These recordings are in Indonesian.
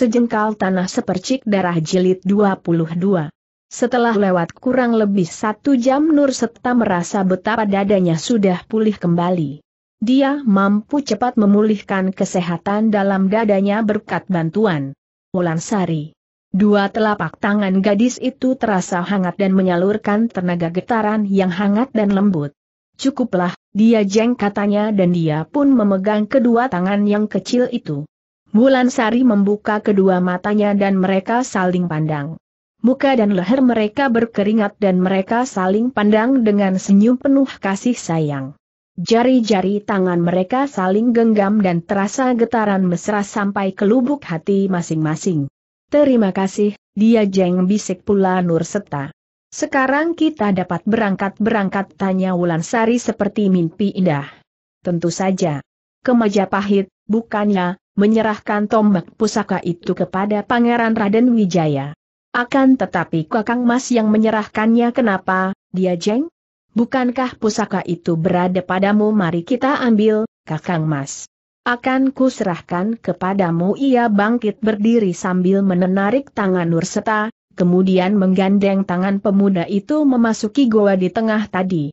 Sejengkal tanah sepercik darah jilid 22. Setelah lewat kurang lebih satu jam Nur Serta merasa betapa dadanya sudah pulih kembali. Dia mampu cepat memulihkan kesehatan dalam dadanya berkat bantuan. Sari. Dua telapak tangan gadis itu terasa hangat dan menyalurkan tenaga getaran yang hangat dan lembut. Cukuplah, dia jeng katanya dan dia pun memegang kedua tangan yang kecil itu. Mulan Sari membuka kedua matanya dan mereka saling pandang. Muka dan leher mereka berkeringat dan mereka saling pandang dengan senyum penuh kasih sayang. Jari-jari tangan mereka saling genggam dan terasa getaran mesra sampai ke lubuk hati masing-masing. Terima kasih, dia jeng bisik pula Nur Serta. Sekarang kita dapat berangkat-berangkat tanya Wulan Sari seperti mimpi indah. Tentu saja. Kemajapahit, bukannya, menyerahkan tombak pusaka itu kepada Pangeran Raden Wijaya. Akan tetapi Kakang Mas yang menyerahkannya kenapa, dia jeng? Bukankah pusaka itu berada padamu mari kita ambil, Kakang Mas. Akan kuserahkan kepadamu ia bangkit berdiri sambil menenarik tangan Nurseta, kemudian menggandeng tangan pemuda itu memasuki goa di tengah tadi.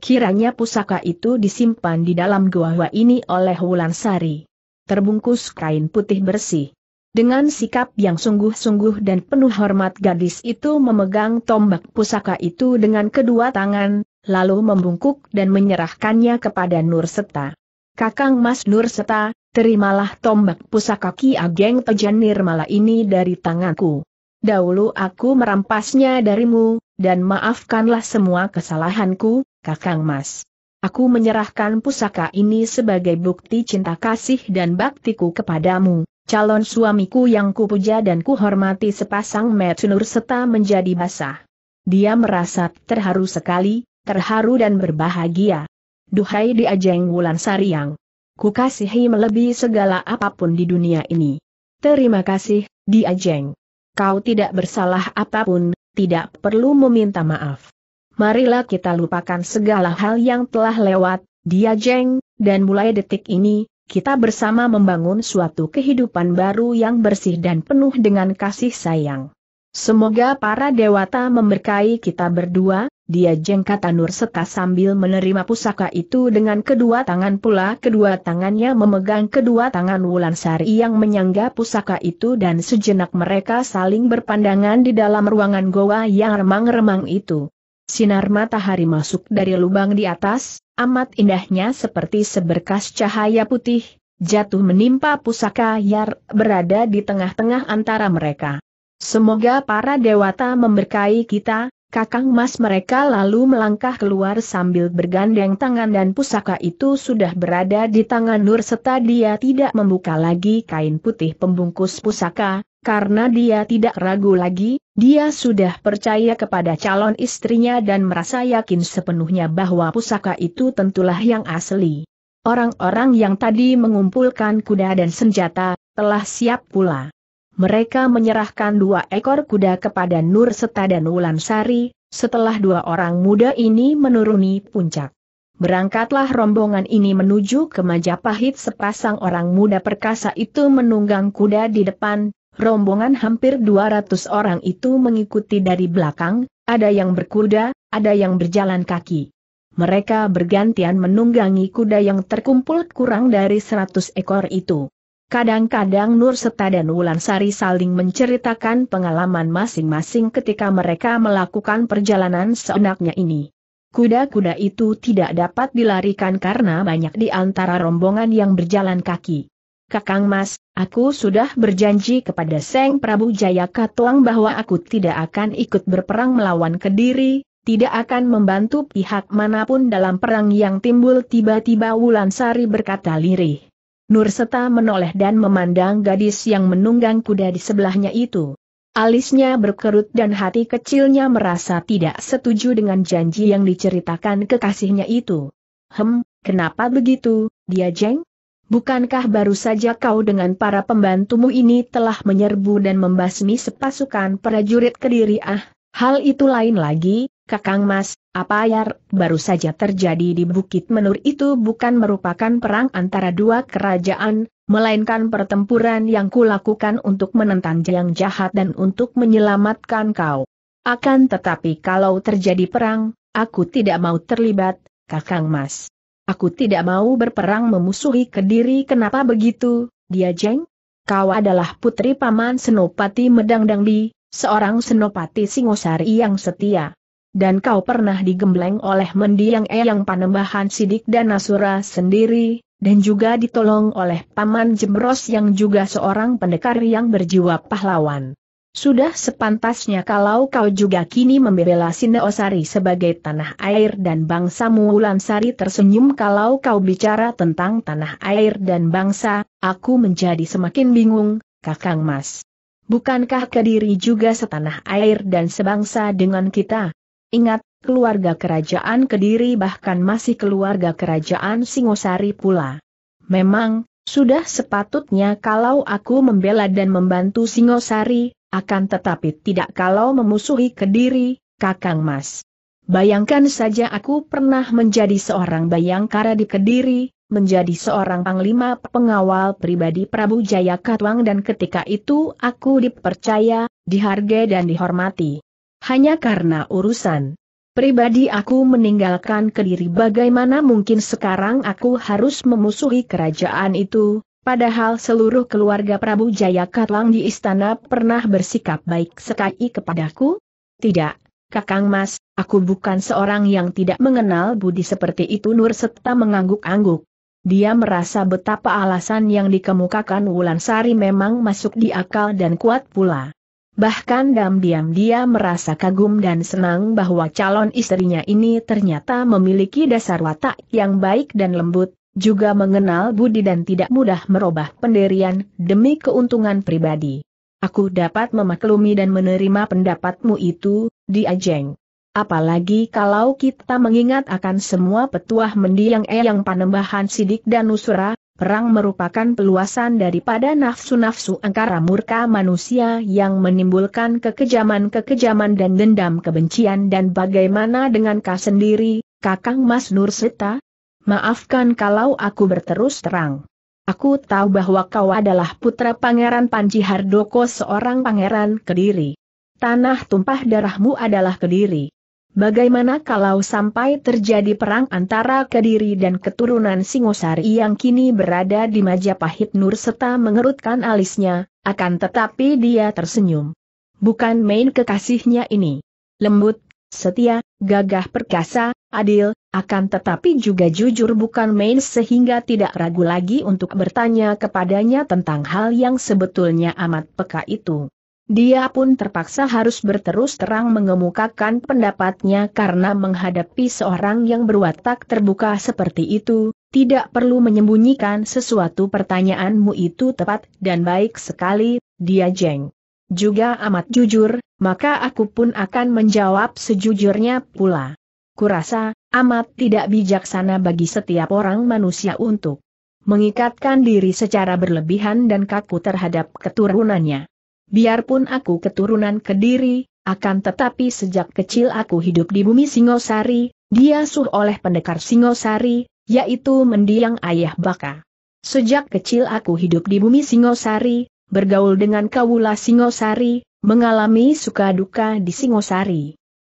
Kiranya pusaka itu disimpan di dalam goa ini oleh Wulansari terbungkus kain putih bersih. Dengan sikap yang sungguh-sungguh dan penuh hormat gadis itu memegang tombak pusaka itu dengan kedua tangan, lalu membungkuk dan menyerahkannya kepada Nur Seta. Kakang Mas Nur Seta, terimalah tombak pusaka Ki Ageng Tejan Nirmala ini dari tanganku. Dahulu aku merampasnya darimu, dan maafkanlah semua kesalahanku, Kakang Mas. Aku menyerahkan pusaka ini sebagai bukti cinta kasih dan baktiku kepadamu, calon suamiku yang kupuja dan kuhormati sepasang metunur serta menjadi basah. Dia merasa terharu sekali, terharu dan berbahagia. Duhai diajeng wulan sariang. Kukasihi melebihi segala apapun di dunia ini. Terima kasih, diajeng. Kau tidak bersalah apapun, tidak perlu meminta maaf marilah kita lupakan segala hal yang telah lewat, dia jeng, dan mulai detik ini, kita bersama membangun suatu kehidupan baru yang bersih dan penuh dengan kasih sayang. Semoga para dewata memberkahi kita berdua, dia jeng kata Nur Seta sambil menerima pusaka itu dengan kedua tangan pula kedua tangannya memegang kedua tangan Wulan Sari yang menyangga pusaka itu dan sejenak mereka saling berpandangan di dalam ruangan goa yang remang-remang itu. Sinar matahari masuk dari lubang di atas, amat indahnya seperti seberkas cahaya putih, jatuh menimpa pusaka yang berada di tengah-tengah antara mereka. Semoga para dewata memberkahi kita, kakang mas mereka lalu melangkah keluar sambil bergandeng tangan dan pusaka itu sudah berada di tangan Nur serta dia tidak membuka lagi kain putih pembungkus pusaka, karena dia tidak ragu lagi, dia sudah percaya kepada calon istrinya dan merasa yakin sepenuhnya bahwa pusaka itu tentulah yang asli. Orang-orang yang tadi mengumpulkan kuda dan senjata, telah siap pula. Mereka menyerahkan dua ekor kuda kepada Nur Seta dan Wulan Sari, setelah dua orang muda ini menuruni puncak. Berangkatlah rombongan ini menuju ke Majapahit sepasang orang muda perkasa itu menunggang kuda di depan, Rombongan hampir 200 orang itu mengikuti dari belakang, ada yang berkuda, ada yang berjalan kaki. Mereka bergantian menunggangi kuda yang terkumpul kurang dari 100 ekor itu. Kadang-kadang Nur Seta dan Sari saling menceritakan pengalaman masing-masing ketika mereka melakukan perjalanan seenaknya ini. Kuda-kuda itu tidak dapat dilarikan karena banyak di antara rombongan yang berjalan kaki. Kakang Mas, Aku sudah berjanji kepada Seng Prabu Jayakatwang Katuang bahwa aku tidak akan ikut berperang melawan Kediri, tidak akan membantu pihak manapun dalam perang yang timbul tiba-tiba Sari berkata lirih. Nurseta menoleh dan memandang gadis yang menunggang kuda di sebelahnya itu. Alisnya berkerut dan hati kecilnya merasa tidak setuju dengan janji yang diceritakan kekasihnya itu. Hem, kenapa begitu, dia jeng? bukankah baru saja kau dengan para pembantumu ini telah menyerbu dan membasmi sepasukan prajurit kediri ah, hal itu lain lagi, Kakang Mas, apa yang baru saja terjadi di Bukit Menur itu bukan merupakan perang antara dua kerajaan, melainkan pertempuran yang kulakukan untuk menentang yang jahat dan untuk menyelamatkan kau. Akan tetapi kalau terjadi perang, aku tidak mau terlibat, Kakang Mas. Aku tidak mau berperang memusuhi Kediri kenapa begitu, dia jeng? Kau adalah putri paman Senopati Medang Dangdi, seorang Senopati Singosari yang setia. Dan kau pernah digembleng oleh mendiang Eyang Panembahan Sidik dan Nasura sendiri, dan juga ditolong oleh Paman Jemros yang juga seorang pendekar yang berjiwa pahlawan. Sudah sepantasnya kalau kau juga kini membela Sineosari sebagai tanah air dan bangsa Mulansari tersenyum kalau kau bicara tentang tanah air dan bangsa, aku menjadi semakin bingung, Kakang Mas. Bukankah Kediri juga setanah air dan sebangsa dengan kita? Ingat, keluarga kerajaan Kediri bahkan masih keluarga kerajaan Singosari pula. Memang, sudah sepatutnya kalau aku membela dan membantu Singosari, akan tetapi tidak kalau memusuhi Kediri, Kakang Mas. Bayangkan saja aku pernah menjadi seorang bayangkara di Kediri, menjadi seorang panglima pengawal pribadi Prabu Jaya Katwang dan ketika itu aku dipercaya, dihargai dan dihormati. Hanya karena urusan pribadi aku meninggalkan Kediri bagaimana mungkin sekarang aku harus memusuhi kerajaan itu, Padahal seluruh keluarga Prabu Jaya Katlang di istana pernah bersikap baik sekali kepadaku? Tidak, Kakang Mas, aku bukan seorang yang tidak mengenal budi seperti itu Nur serta mengangguk-angguk. Dia merasa betapa alasan yang dikemukakan Wulan Sari memang masuk di akal dan kuat pula. Bahkan diam-diam dia merasa kagum dan senang bahwa calon istrinya ini ternyata memiliki dasar watak yang baik dan lembut, juga mengenal budi dan tidak mudah merubah pendirian demi keuntungan pribadi. Aku dapat memaklumi dan menerima pendapatmu itu, diajeng. Apalagi kalau kita mengingat akan semua petuah mendiang eyang panembahan sidik dan usura, perang merupakan peluasan daripada nafsu-nafsu angkara murka manusia yang menimbulkan kekejaman-kekejaman dan dendam kebencian dan bagaimana dengan kau sendiri, Kakang Mas Nurseta, Maafkan kalau aku berterus terang. Aku tahu bahwa kau adalah putra Pangeran Panji Hardoko seorang pangeran Kediri. Tanah tumpah darahmu adalah Kediri. Bagaimana kalau sampai terjadi perang antara Kediri dan keturunan Singosari yang kini berada di Majapahit Nur serta mengerutkan alisnya, akan tetapi dia tersenyum. Bukan main kekasihnya ini. Lembut, setia, gagah perkasa, adil, akan tetapi juga jujur bukan main sehingga tidak ragu lagi untuk bertanya kepadanya tentang hal yang sebetulnya amat peka itu. Dia pun terpaksa harus berterus terang mengemukakan pendapatnya karena menghadapi seorang yang berwatak terbuka seperti itu, tidak perlu menyembunyikan sesuatu pertanyaanmu itu tepat dan baik sekali, dia jeng. Juga amat jujur, maka aku pun akan menjawab sejujurnya pula kurasa, amat tidak bijaksana bagi setiap orang manusia untuk mengikatkan diri secara berlebihan dan kaku terhadap keturunannya. Biarpun aku keturunan Kediri, akan tetapi sejak kecil aku hidup di bumi Singosari, diasuh oleh pendekar Singosari, yaitu mendiang ayah baka. Sejak kecil aku hidup di bumi Singosari, bergaul dengan kawula Singosari, mengalami suka duka di Singosari.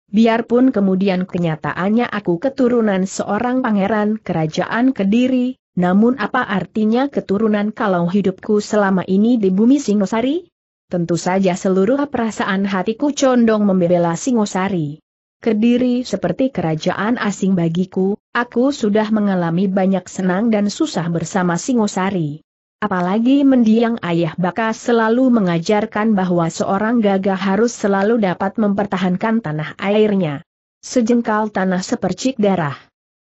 Biarpun kemudian kenyataannya aku keturunan seorang pangeran kerajaan Kediri, namun apa artinya keturunan kalau hidupku selama ini di bumi Singosari? Tentu saja seluruh perasaan hatiku condong membela Singosari. Kediri seperti kerajaan asing bagiku, aku sudah mengalami banyak senang dan susah bersama Singosari. Apalagi mendiang ayah Baka selalu mengajarkan bahwa seorang gagah harus selalu dapat mempertahankan tanah airnya. Sejengkal tanah sepercik darah.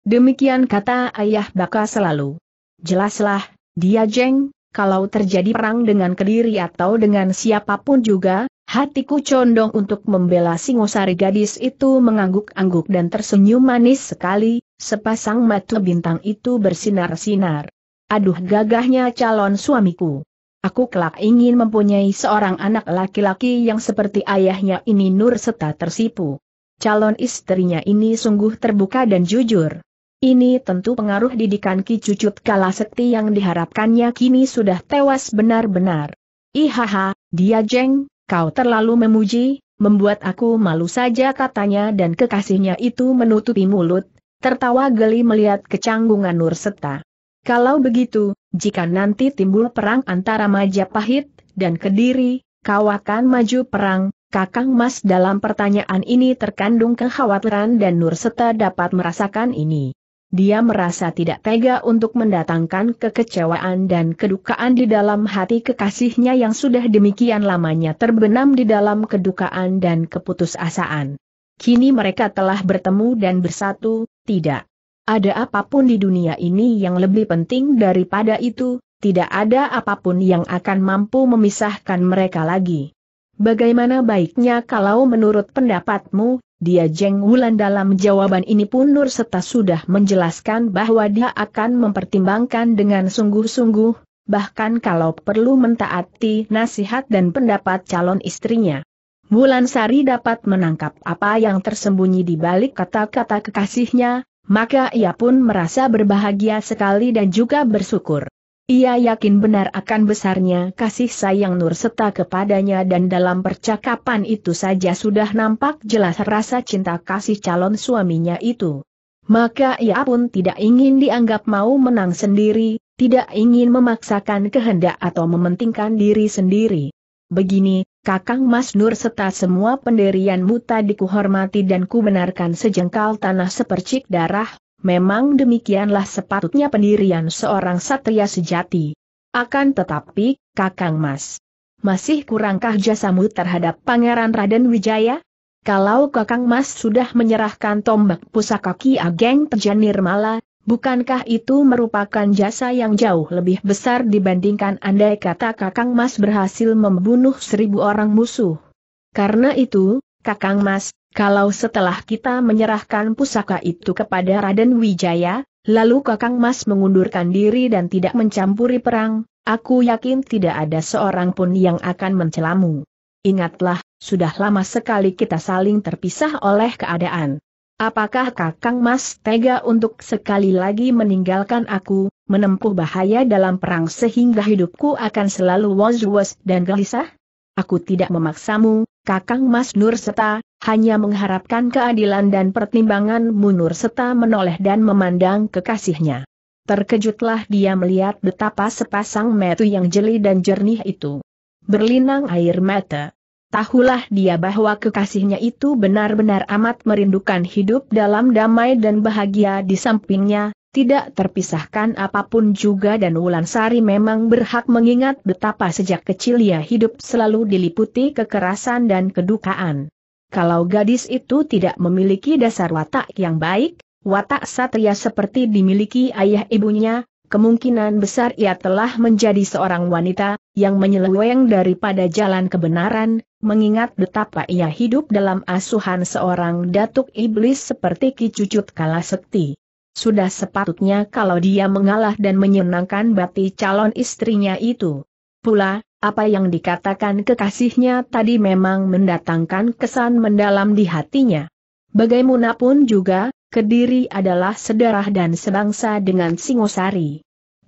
Demikian kata ayah Baka selalu. Jelaslah, dia jeng, kalau terjadi perang dengan Kediri atau dengan siapapun juga, hatiku condong untuk membela Singosari gadis itu mengangguk-angguk dan tersenyum manis sekali, sepasang mata bintang itu bersinar-sinar. Aduh gagahnya calon suamiku. Aku kelak ingin mempunyai seorang anak laki-laki yang seperti ayahnya ini Nur serta tersipu. Calon istrinya ini sungguh terbuka dan jujur. Ini tentu pengaruh didikan Ki Cucut Seti yang diharapkannya kini sudah tewas benar-benar. Ihaha, dia jeng, kau terlalu memuji, membuat aku malu saja katanya dan kekasihnya itu menutupi mulut, tertawa geli melihat kecanggungan Nur Seta. Kalau begitu, jika nanti timbul perang antara Majapahit dan Kediri, kau akan maju perang, Kakang Mas dalam pertanyaan ini terkandung kekhawatiran dan Nur Seta dapat merasakan ini. Dia merasa tidak tega untuk mendatangkan kekecewaan dan kedukaan di dalam hati kekasihnya yang sudah demikian lamanya terbenam di dalam kedukaan dan keputusasaan. Kini mereka telah bertemu dan bersatu, tidak ada apapun di dunia ini yang lebih penting daripada itu, tidak ada apapun yang akan mampu memisahkan mereka lagi. Bagaimana baiknya kalau menurut pendapatmu, dia Jeng Wulan dalam jawaban ini pun Nur Seta sudah menjelaskan bahwa dia akan mempertimbangkan dengan sungguh-sungguh, bahkan kalau perlu mentaati nasihat dan pendapat calon istrinya. Wulan Sari dapat menangkap apa yang tersembunyi di balik kata-kata kekasihnya, maka ia pun merasa berbahagia sekali dan juga bersyukur. Ia yakin benar akan besarnya kasih sayang Nur serta kepadanya dan dalam percakapan itu saja sudah nampak jelas rasa cinta kasih calon suaminya itu. Maka ia pun tidak ingin dianggap mau menang sendiri, tidak ingin memaksakan kehendak atau mementingkan diri sendiri. Begini, Kakang Mas Nur serta semua pendirian tadi kuhormati dan kubenarkan sejengkal tanah sepercik darah, memang demikianlah sepatutnya pendirian seorang satria sejati. Akan tetapi, Kakang Mas, masih kurangkah jasamu terhadap Pangeran Raden Wijaya? Kalau Kakang Mas sudah menyerahkan tombak pusaka Ki Ageng terjanir Mala, Bukankah itu merupakan jasa yang jauh lebih besar dibandingkan andai kata Kakang Mas berhasil membunuh seribu orang musuh? Karena itu, Kakang Mas, kalau setelah kita menyerahkan pusaka itu kepada Raden Wijaya, lalu Kakang Mas mengundurkan diri dan tidak mencampuri perang, aku yakin tidak ada seorang pun yang akan mencelamu. Ingatlah, sudah lama sekali kita saling terpisah oleh keadaan. Apakah Kakang Mas tega untuk sekali lagi meninggalkan aku, menempuh bahaya dalam perang sehingga hidupku akan selalu was-was dan gelisah? Aku tidak memaksamu, Kakang Mas Nur Seta, hanya mengharapkan keadilan dan pertimbanganmu Nurseta. Seta menoleh dan memandang kekasihnya. Terkejutlah dia melihat betapa sepasang metu yang jeli dan jernih itu. Berlinang air mata tahulah dia bahwa kekasihnya itu benar-benar amat merindukan hidup dalam damai dan bahagia di sampingnya, tidak terpisahkan apapun juga dan Wulan Sari memang berhak mengingat betapa sejak kecil ia hidup selalu diliputi kekerasan dan kedukaan. Kalau gadis itu tidak memiliki dasar watak yang baik, watak satria seperti dimiliki ayah ibunya, kemungkinan besar ia telah menjadi seorang wanita, yang menyeleweng daripada jalan kebenaran, mengingat betapa ia hidup dalam asuhan seorang datuk iblis seperti Ki Cucut Kala Sekti. Sudah sepatutnya kalau dia mengalah dan menyenangkan bati calon istrinya itu. Pula, apa yang dikatakan kekasihnya tadi memang mendatangkan kesan mendalam di hatinya. Bagaimanapun juga, Kediri adalah sedarah dan sebangsa dengan Singosari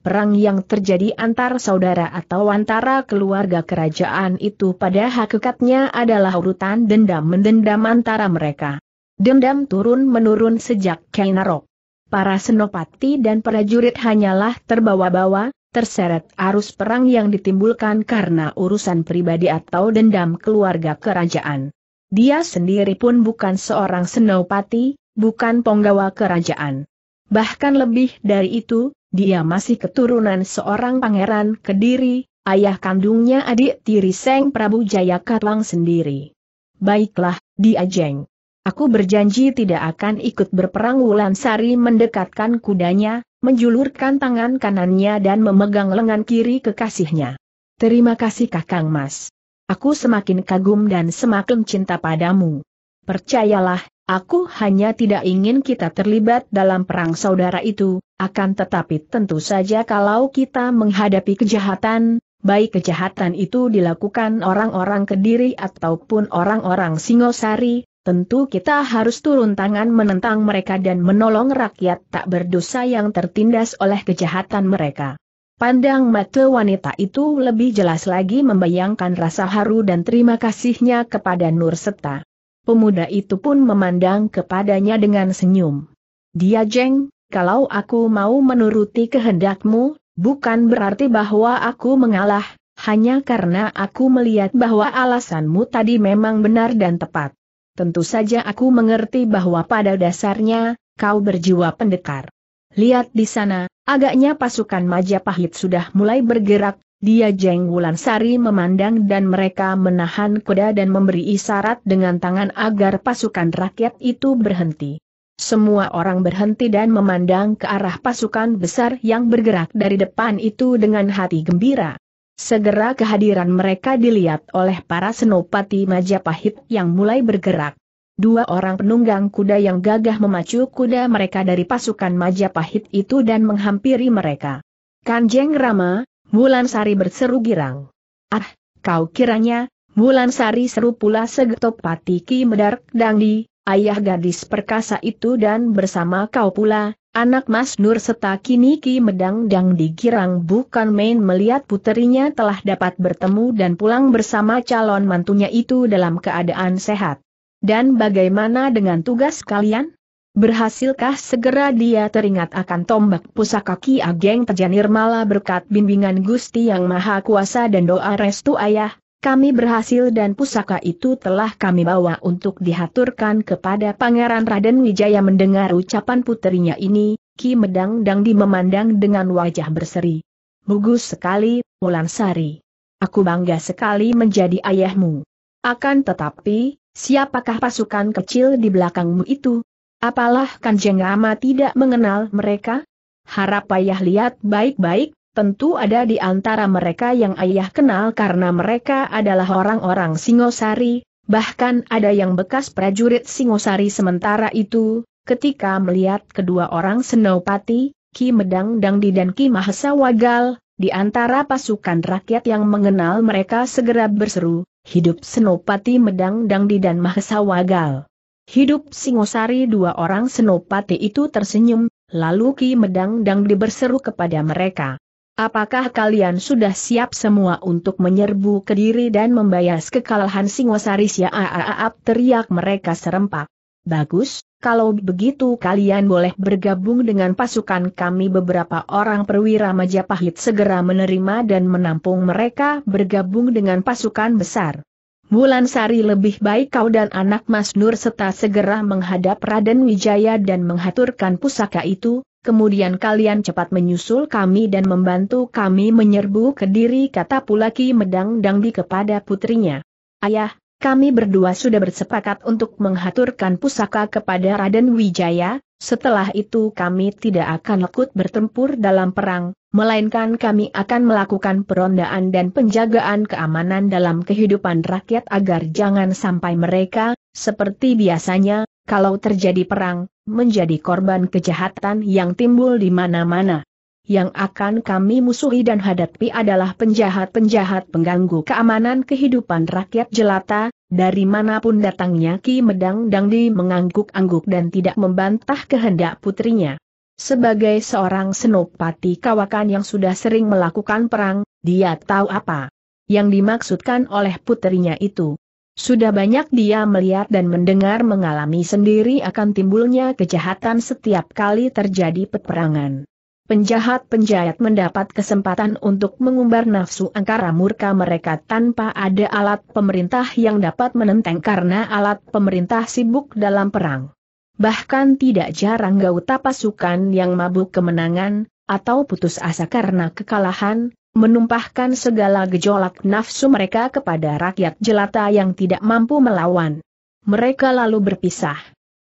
perang yang terjadi antar saudara atau antara keluarga kerajaan itu pada hakikatnya adalah urutan dendam mendendam antara mereka. Dendam turun-menurun sejak Kainarok. Para senopati dan prajurit hanyalah terbawa-bawa, terseret arus perang yang ditimbulkan karena urusan pribadi atau dendam keluarga kerajaan. Dia sendiri pun bukan seorang senopati, bukan penggawa kerajaan. Bahkan lebih dari itu, dia masih keturunan seorang pangeran Kediri, ayah kandungnya adik tiri Seng Prabu Jayakatwang sendiri. Baiklah, dia jeng. Aku berjanji tidak akan ikut berperang Wulan Sari mendekatkan kudanya, menjulurkan tangan kanannya dan memegang lengan kiri kekasihnya. Terima kasih Kakang Mas. Aku semakin kagum dan semakin cinta padamu. Percayalah, Aku hanya tidak ingin kita terlibat dalam perang saudara itu, akan tetapi tentu saja kalau kita menghadapi kejahatan, baik kejahatan itu dilakukan orang-orang Kediri ataupun orang-orang Singosari, tentu kita harus turun tangan menentang mereka dan menolong rakyat tak berdosa yang tertindas oleh kejahatan mereka. Pandang mata wanita itu lebih jelas lagi membayangkan rasa haru dan terima kasihnya kepada Nur Seta. Pemuda itu pun memandang kepadanya dengan senyum. Dia jeng, kalau aku mau menuruti kehendakmu, bukan berarti bahwa aku mengalah, hanya karena aku melihat bahwa alasanmu tadi memang benar dan tepat. Tentu saja aku mengerti bahwa pada dasarnya, kau berjiwa pendekar. Lihat di sana, agaknya pasukan Majapahit sudah mulai bergerak, dia Jeng Wulan Sari memandang dan mereka menahan kuda dan memberi isyarat dengan tangan agar pasukan rakyat itu berhenti. Semua orang berhenti dan memandang ke arah pasukan besar yang bergerak dari depan itu dengan hati gembira. Segera kehadiran mereka dilihat oleh para senopati Majapahit yang mulai bergerak. Dua orang penunggang kuda yang gagah memacu kuda mereka dari pasukan Majapahit itu dan menghampiri mereka. Kanjeng Rama, Bulan Sari berseru girang. Ah, kau kiranya, Bulan Sari seru pula Segetopati Ki Medark Dangdi, ayah gadis perkasa itu dan bersama kau pula, anak Mas Nur serta kini Ki Medang di girang bukan main melihat puterinya telah dapat bertemu dan pulang bersama calon mantunya itu dalam keadaan sehat. Dan bagaimana dengan tugas kalian? Berhasilkah segera dia teringat akan tombak pusaka Ki Ageng Tejanir Nirmala berkat bimbingan Gusti Yang Maha Kuasa dan doa restu ayah, kami berhasil dan pusaka itu telah kami bawa untuk dihaturkan kepada Pangeran Raden Wijaya mendengar ucapan puterinya ini, Ki Medang Dangdi memandang dengan wajah berseri. Bagus sekali, Sari. Aku bangga sekali menjadi ayahmu. Akan tetapi, siapakah pasukan kecil di belakangmu itu? Apalah Kanjeng Rama tidak mengenal mereka? Harap ayah lihat baik-baik, tentu ada di antara mereka yang ayah kenal karena mereka adalah orang-orang Singosari, bahkan ada yang bekas prajurit Singosari sementara itu, ketika melihat kedua orang Senopati, Ki Medang Dangdi dan Ki Mahesa Wagal, di antara pasukan rakyat yang mengenal mereka segera berseru, hidup Senopati Medang Dangdi dan Mahesa Wagal. Hidup Singosari dua orang senopati itu tersenyum, lalu Ki Medang dang diberseru kepada mereka. Apakah kalian sudah siap semua untuk menyerbu Kediri dan membayas kekalahan Singosari Siaaap teriak mereka serempak. Bagus, kalau begitu kalian boleh bergabung dengan pasukan kami beberapa orang perwira Majapahit segera menerima dan menampung mereka bergabung dengan pasukan besar. Bulan Sari lebih baik kau dan anak Mas Nur serta segera menghadap Raden Wijaya dan menghaturkan pusaka itu, kemudian kalian cepat menyusul kami dan membantu kami menyerbu ke diri kata Pulaki Medang Dangdi kepada putrinya. Ayah, kami berdua sudah bersepakat untuk menghaturkan pusaka kepada Raden Wijaya, setelah itu kami tidak akan lekut bertempur dalam perang, melainkan kami akan melakukan perondaan dan penjagaan keamanan dalam kehidupan rakyat agar jangan sampai mereka, seperti biasanya, kalau terjadi perang, menjadi korban kejahatan yang timbul di mana-mana yang akan kami musuhi dan hadapi adalah penjahat-penjahat pengganggu keamanan kehidupan rakyat jelata, dari manapun datangnya Ki Medang Dangdi mengangguk-angguk dan tidak membantah kehendak putrinya. Sebagai seorang senopati kawakan yang sudah sering melakukan perang, dia tahu apa yang dimaksudkan oleh putrinya itu. Sudah banyak dia melihat dan mendengar mengalami sendiri akan timbulnya kejahatan setiap kali terjadi peperangan. Penjahat-penjahat mendapat kesempatan untuk mengumbar nafsu angkara murka mereka tanpa ada alat pemerintah yang dapat menenteng karena alat pemerintah sibuk dalam perang. Bahkan tidak jarang gauta pasukan yang mabuk kemenangan, atau putus asa karena kekalahan, menumpahkan segala gejolak nafsu mereka kepada rakyat jelata yang tidak mampu melawan. Mereka lalu berpisah.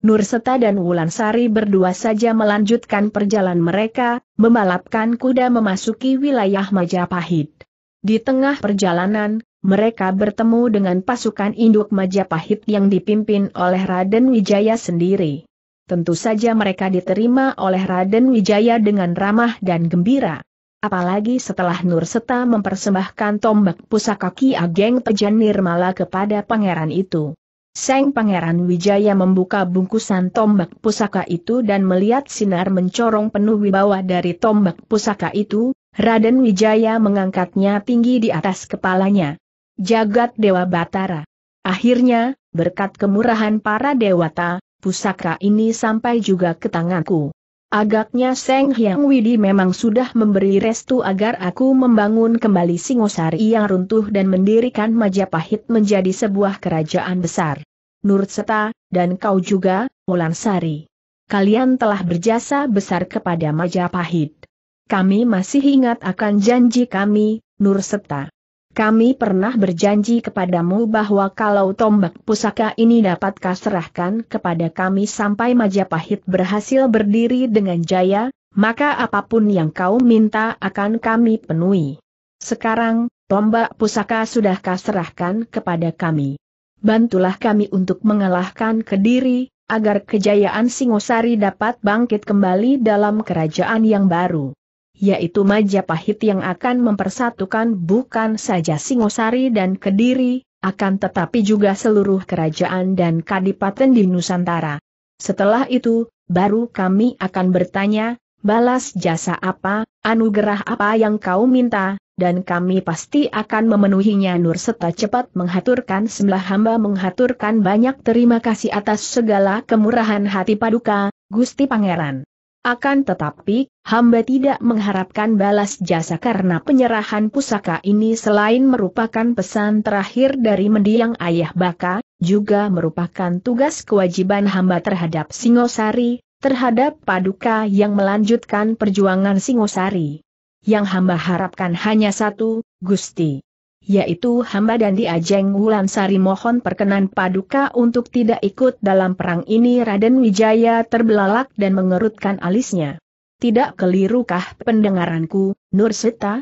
Nurseta dan Wulansari berdua saja melanjutkan perjalanan mereka, memalapkan kuda memasuki wilayah Majapahit. Di tengah perjalanan, mereka bertemu dengan pasukan induk Majapahit yang dipimpin oleh Raden Wijaya sendiri. Tentu saja mereka diterima oleh Raden Wijaya dengan ramah dan gembira. Apalagi setelah Nurseta mempersembahkan tombak pusaka Ki Ageng Pejan Nirmala kepada pangeran itu. Seng Pangeran Wijaya membuka bungkusan tombak pusaka itu dan melihat sinar mencorong penuh wibawa dari tombak pusaka itu, Raden Wijaya mengangkatnya tinggi di atas kepalanya. Jagat Dewa Batara. Akhirnya, berkat kemurahan para dewata, pusaka ini sampai juga ke tanganku. Agaknya Seng Hyang Widi memang sudah memberi restu agar aku membangun kembali Singosari yang runtuh dan mendirikan Majapahit menjadi sebuah kerajaan besar. Nurseta, Seta, dan kau juga, Mulansari. Kalian telah berjasa besar kepada Majapahit. Kami masih ingat akan janji kami, Nur Seta. Kami pernah berjanji kepadamu bahwa kalau tombak pusaka ini dapat kaserahkan serahkan kepada kami sampai Majapahit berhasil berdiri dengan jaya, maka apapun yang kau minta akan kami penuhi. Sekarang, tombak pusaka sudah kaserahkan serahkan kepada kami. Bantulah kami untuk mengalahkan Kediri, agar kejayaan Singosari dapat bangkit kembali dalam kerajaan yang baru yaitu Majapahit yang akan mempersatukan bukan saja Singosari dan Kediri, akan tetapi juga seluruh kerajaan dan kadipaten di Nusantara. Setelah itu, baru kami akan bertanya, balas jasa apa, anugerah apa yang kau minta, dan kami pasti akan memenuhinya Nur serta cepat menghaturkan sembah hamba menghaturkan banyak terima kasih atas segala kemurahan hati paduka, Gusti Pangeran. Akan tetapi, hamba tidak mengharapkan balas jasa karena penyerahan pusaka ini selain merupakan pesan terakhir dari mendiang ayah baka, juga merupakan tugas kewajiban hamba terhadap Singosari, terhadap Paduka yang melanjutkan perjuangan Singosari. Yang hamba harapkan hanya satu, Gusti yaitu hamba dan diajeng wulan sari mohon perkenan paduka untuk tidak ikut dalam perang ini Raden Wijaya terbelalak dan mengerutkan alisnya. Tidak kelirukah pendengaranku, Nur Seta?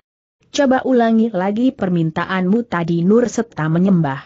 Coba ulangi lagi permintaanmu tadi Nur Seta menyembah.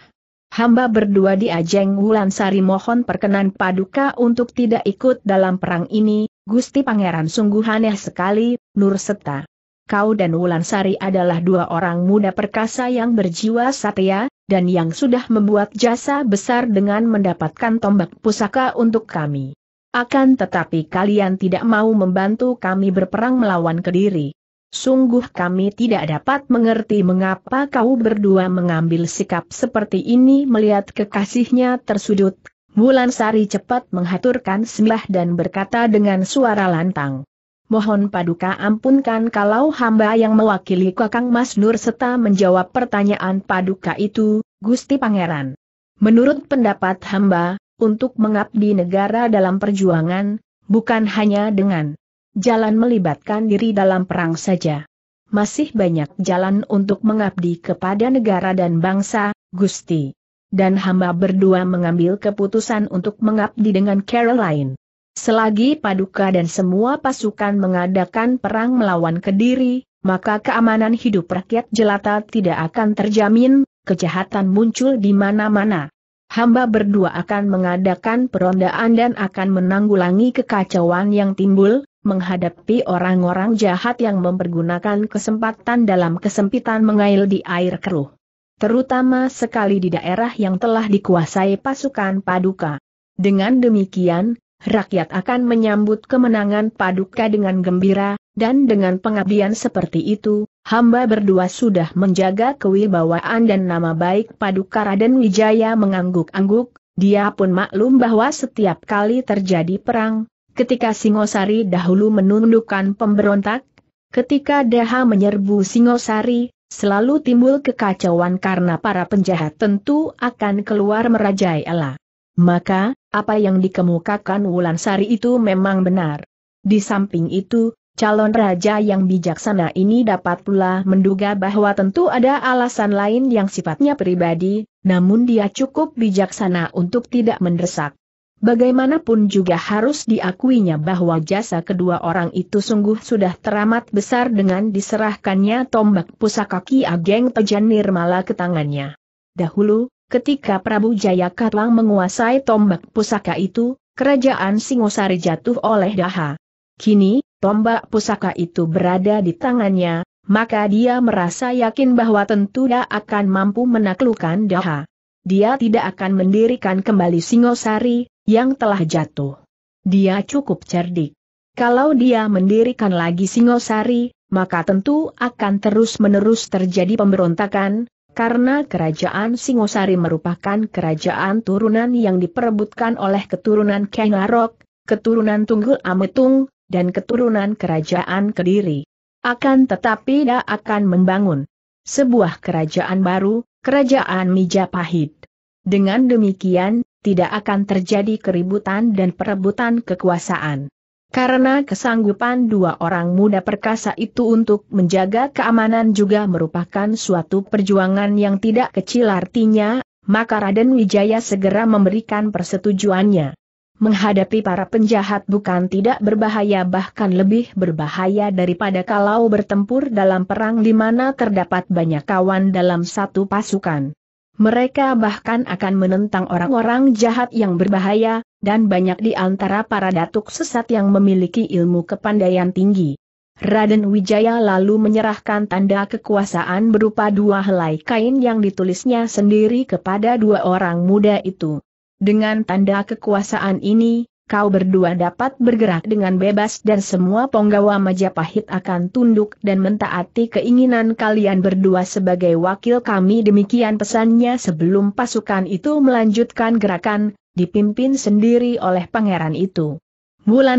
Hamba berdua diajeng wulan sari mohon perkenan paduka untuk tidak ikut dalam perang ini, Gusti Pangeran sungguh aneh sekali, Nur Seta kau dan Wulansari adalah dua orang muda perkasa yang berjiwa satya, dan yang sudah membuat jasa besar dengan mendapatkan tombak pusaka untuk kami. Akan tetapi kalian tidak mau membantu kami berperang melawan Kediri. Sungguh kami tidak dapat mengerti mengapa kau berdua mengambil sikap seperti ini melihat kekasihnya tersudut. Wulan Sari cepat menghaturkan sembah dan berkata dengan suara lantang mohon paduka ampunkan kalau hamba yang mewakili Kakang Mas Nur serta menjawab pertanyaan paduka itu, Gusti Pangeran. Menurut pendapat hamba, untuk mengabdi negara dalam perjuangan, bukan hanya dengan jalan melibatkan diri dalam perang saja. Masih banyak jalan untuk mengabdi kepada negara dan bangsa, Gusti. Dan hamba berdua mengambil keputusan untuk mengabdi dengan Caroline. Selagi Paduka dan semua pasukan mengadakan perang melawan Kediri, maka keamanan hidup rakyat jelata tidak akan terjamin, kejahatan muncul di mana-mana. Hamba berdua akan mengadakan perondaan dan akan menanggulangi kekacauan yang timbul, menghadapi orang-orang jahat yang mempergunakan kesempatan dalam kesempitan mengail di air keruh. Terutama sekali di daerah yang telah dikuasai pasukan Paduka. Dengan demikian, rakyat akan menyambut kemenangan Paduka dengan gembira, dan dengan pengabdian seperti itu, hamba berdua sudah menjaga kewibawaan dan nama baik Paduka Raden Wijaya mengangguk-angguk, dia pun maklum bahwa setiap kali terjadi perang, ketika Singosari dahulu menundukkan pemberontak, ketika Deha menyerbu Singosari, selalu timbul kekacauan karena para penjahat tentu akan keluar merajai Allah. Maka, apa yang dikemukakan Wulan Sari itu memang benar. Di samping itu, calon raja yang bijaksana ini dapat pula menduga bahwa tentu ada alasan lain yang sifatnya pribadi, namun dia cukup bijaksana untuk tidak mendesak. Bagaimanapun juga harus diakuinya bahwa jasa kedua orang itu sungguh sudah teramat besar dengan diserahkannya tombak pusaka Ki Ageng Tejan Nirmala ke tangannya. Dahulu, Ketika Prabu Jayakatwang menguasai tombak pusaka itu, kerajaan Singosari jatuh oleh daha. Kini, tombak pusaka itu berada di tangannya, maka dia merasa yakin bahwa tentu dia akan mampu menaklukkan daha. Dia tidak akan mendirikan kembali Singosari, yang telah jatuh. Dia cukup cerdik. Kalau dia mendirikan lagi Singosari, maka tentu akan terus-menerus terjadi pemberontakan, karena kerajaan Singosari merupakan kerajaan turunan yang diperebutkan oleh keturunan Kengarok, keturunan Tunggul Ametung, dan keturunan kerajaan Kediri. Akan tetapi dia akan membangun sebuah kerajaan baru, kerajaan Mijapahit. Dengan demikian, tidak akan terjadi keributan dan perebutan kekuasaan. Karena kesanggupan dua orang muda perkasa itu untuk menjaga keamanan juga merupakan suatu perjuangan yang tidak kecil artinya, maka Raden Wijaya segera memberikan persetujuannya. Menghadapi para penjahat bukan tidak berbahaya bahkan lebih berbahaya daripada kalau bertempur dalam perang di mana terdapat banyak kawan dalam satu pasukan. Mereka bahkan akan menentang orang-orang jahat yang berbahaya, dan banyak di antara para datuk sesat yang memiliki ilmu kepandaian tinggi. Raden Wijaya lalu menyerahkan tanda kekuasaan berupa dua helai kain yang ditulisnya sendiri kepada dua orang muda itu. Dengan tanda kekuasaan ini, kau berdua dapat bergerak dengan bebas dan semua penggawa Majapahit akan tunduk dan mentaati keinginan kalian berdua sebagai wakil kami demikian pesannya sebelum pasukan itu melanjutkan gerakan, dipimpin sendiri oleh pangeran itu.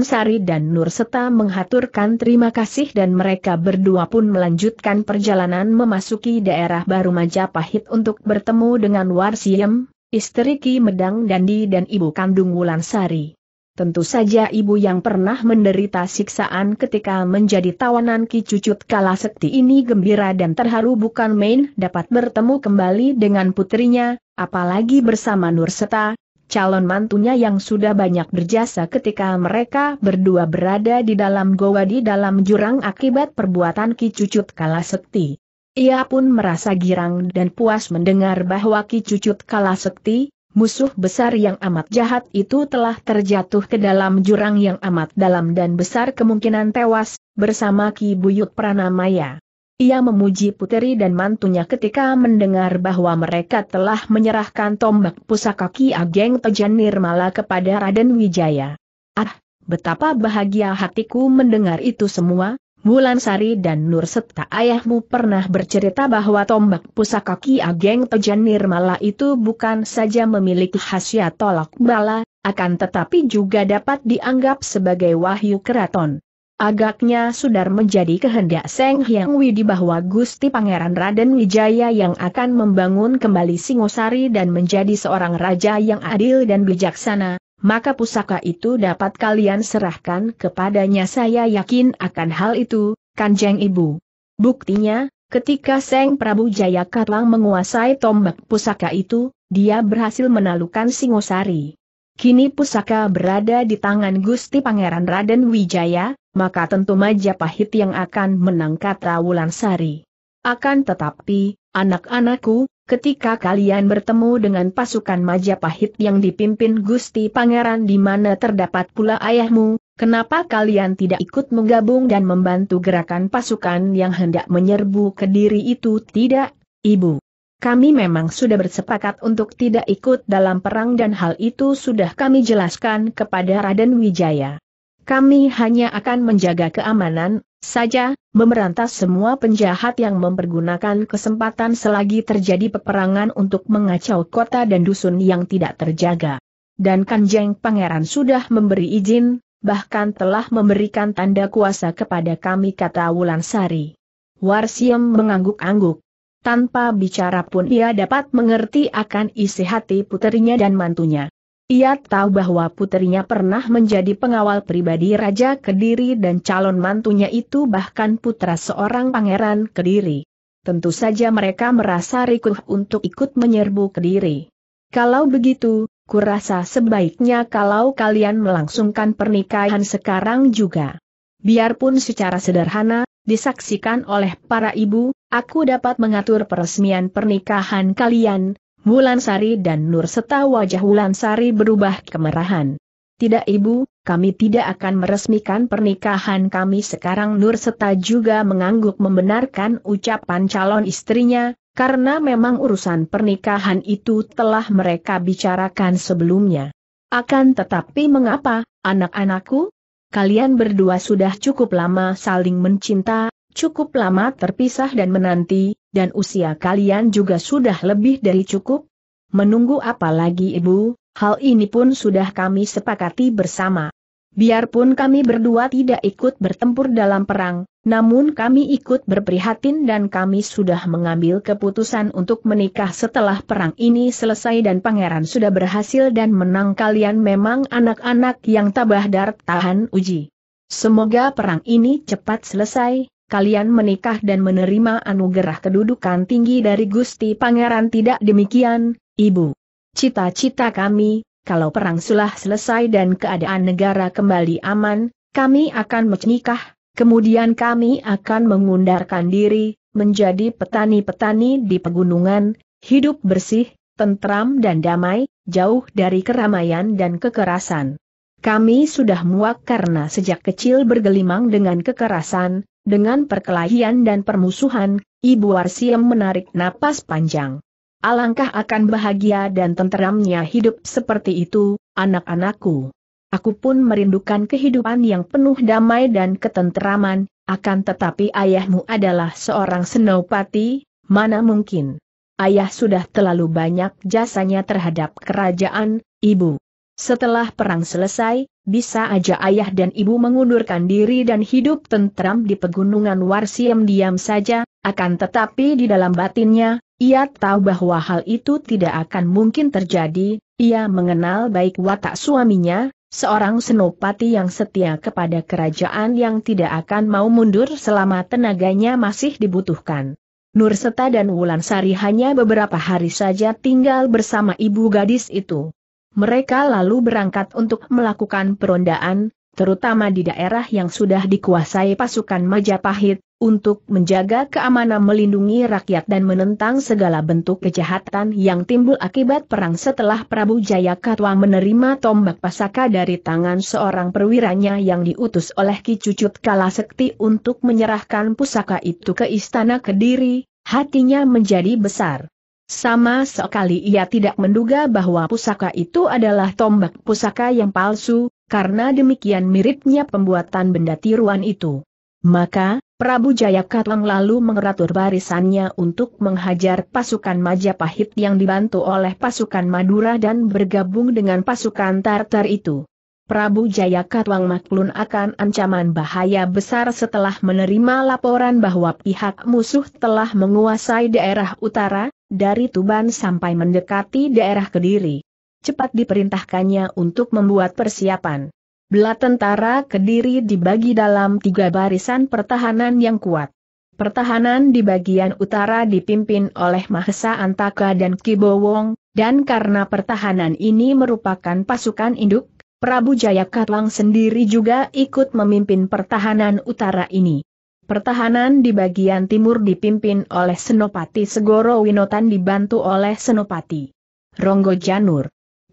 Sari dan Nur Seta menghaturkan terima kasih dan mereka berdua pun melanjutkan perjalanan memasuki daerah baru Majapahit untuk bertemu dengan Warsiem, istri Ki Medang Dandi dan ibu kandung Sari. Tentu saja ibu yang pernah menderita siksaan ketika menjadi tawanan Ki Cucut Kalasekti ini gembira dan terharu bukan main dapat bertemu kembali dengan putrinya, apalagi bersama Nur Seta, calon mantunya yang sudah banyak berjasa ketika mereka berdua berada di dalam goa di dalam jurang akibat perbuatan Ki Cucut Kala Sekti. Ia pun merasa girang dan puas mendengar bahwa Ki Cucut Kala Sekti, musuh besar yang amat jahat itu telah terjatuh ke dalam jurang yang amat dalam dan besar kemungkinan tewas, bersama Ki Buyut Pranamaya. Ia memuji puteri dan mantunya ketika mendengar bahwa mereka telah menyerahkan tombak pusaka Ki Ageng Tejan Nirmala kepada Raden Wijaya. Ah, betapa bahagia hatiku mendengar itu semua, Bulan Sari dan Nur serta ayahmu pernah bercerita bahwa tombak pusaka Ki Ageng Tejan Nirmala itu bukan saja memiliki khasiat tolak bala, akan tetapi juga dapat dianggap sebagai wahyu keraton. Agaknya sudah menjadi kehendak Seng Hyang Widi bahwa Gusti Pangeran Raden Wijaya yang akan membangun kembali Singosari dan menjadi seorang raja yang adil dan bijaksana, maka pusaka itu dapat kalian serahkan kepadanya saya yakin akan hal itu, Kanjeng Ibu. Buktinya, ketika Seng Prabu Jayakatwang menguasai tombak pusaka itu, dia berhasil menalukan Singosari. Kini pusaka berada di tangan Gusti Pangeran Raden Wijaya, maka tentu Majapahit yang akan menangkat Rawulan Sari. Akan tetapi, anak-anakku, ketika kalian bertemu dengan pasukan Majapahit yang dipimpin Gusti Pangeran di mana terdapat pula ayahmu, kenapa kalian tidak ikut menggabung dan membantu gerakan pasukan yang hendak menyerbu ke diri itu tidak, Ibu? Kami memang sudah bersepakat untuk tidak ikut dalam perang dan hal itu sudah kami jelaskan kepada Raden Wijaya. Kami hanya akan menjaga keamanan saja, memerantas semua penjahat yang mempergunakan kesempatan selagi terjadi peperangan untuk mengacau kota dan dusun yang tidak terjaga. Dan Kanjeng Pangeran sudah memberi izin bahkan telah memberikan tanda kuasa kepada kami kata Wulansari. Warsiem mengangguk-angguk tanpa bicara pun ia dapat mengerti akan isi hati putrinya dan mantunya. Ia tahu bahwa putrinya pernah menjadi pengawal pribadi Raja Kediri dan calon mantunya itu bahkan putra seorang pangeran Kediri. Tentu saja mereka merasa rikuh untuk ikut menyerbu Kediri. Kalau begitu, kurasa sebaiknya kalau kalian melangsungkan pernikahan sekarang juga. Biarpun secara sederhana, disaksikan oleh para ibu, aku dapat mengatur peresmian pernikahan kalian, Wulansari dan Nur serta wajah Wulansari berubah kemerahan. Tidak ibu, kami tidak akan meresmikan pernikahan kami sekarang Nur serta juga mengangguk membenarkan ucapan calon istrinya, karena memang urusan pernikahan itu telah mereka bicarakan sebelumnya. Akan tetapi mengapa, anak-anakku, kalian berdua sudah cukup lama saling mencinta, cukup lama terpisah dan menanti, dan usia kalian juga sudah lebih dari cukup. Menunggu apa lagi ibu, hal ini pun sudah kami sepakati bersama. Biarpun kami berdua tidak ikut bertempur dalam perang, namun kami ikut berprihatin dan kami sudah mengambil keputusan untuk menikah setelah perang ini selesai dan pangeran sudah berhasil dan menang kalian memang anak-anak yang tabah dar tahan uji. Semoga perang ini cepat selesai, kalian menikah dan menerima anugerah kedudukan tinggi dari Gusti Pangeran tidak demikian, Ibu. Cita-cita kami, kalau perang sulah selesai dan keadaan negara kembali aman, kami akan menikah, kemudian kami akan mengundarkan diri, menjadi petani-petani di pegunungan, hidup bersih, tentram dan damai, jauh dari keramaian dan kekerasan. Kami sudah muak karena sejak kecil bergelimang dengan kekerasan, dengan perkelahian dan permusuhan, Ibu Warsiem menarik napas panjang. Alangkah akan bahagia dan tenteramnya hidup seperti itu, anak-anakku. Aku pun merindukan kehidupan yang penuh damai dan ketenteraman, akan tetapi ayahmu adalah seorang senopati, mana mungkin. Ayah sudah terlalu banyak jasanya terhadap kerajaan, ibu. Setelah perang selesai, bisa aja ayah dan ibu mengundurkan diri dan hidup tentram di pegunungan Warsiem diam saja, akan tetapi di dalam batinnya, ia tahu bahwa hal itu tidak akan mungkin terjadi, ia mengenal baik watak suaminya, seorang senopati yang setia kepada kerajaan yang tidak akan mau mundur selama tenaganya masih dibutuhkan. Nurseta dan Wulan Sari hanya beberapa hari saja tinggal bersama ibu gadis itu. Mereka lalu berangkat untuk melakukan perondaan, terutama di daerah yang sudah dikuasai pasukan Majapahit, untuk menjaga keamanan melindungi rakyat dan menentang segala bentuk kejahatan yang timbul akibat perang setelah Prabu Jayakatwa menerima tombak pasaka dari tangan seorang perwiranya yang diutus oleh Ki Cucut Kalasekti untuk menyerahkan pusaka itu ke istana Kediri, hatinya menjadi besar. Sama sekali ia tidak menduga bahwa pusaka itu adalah tombak pusaka yang palsu, karena demikian miripnya pembuatan benda tiruan itu. Maka, Prabu Jayakatwang lalu mengatur barisannya untuk menghajar pasukan Majapahit yang dibantu oleh pasukan Madura dan bergabung dengan pasukan Tartar itu. Prabu Jayakatwang maklun akan ancaman bahaya besar setelah menerima laporan bahwa pihak musuh telah menguasai daerah utara, dari Tuban sampai mendekati daerah Kediri. Cepat diperintahkannya untuk membuat persiapan. Bela tentara Kediri dibagi dalam tiga barisan pertahanan yang kuat. Pertahanan di bagian utara dipimpin oleh Mahesa Antaka dan Kibowong, dan karena pertahanan ini merupakan pasukan induk, Prabu Jayakatwang sendiri juga ikut memimpin pertahanan utara ini. Pertahanan di bagian timur dipimpin oleh Senopati Segoro Winotan dibantu oleh Senopati Ronggo Janur.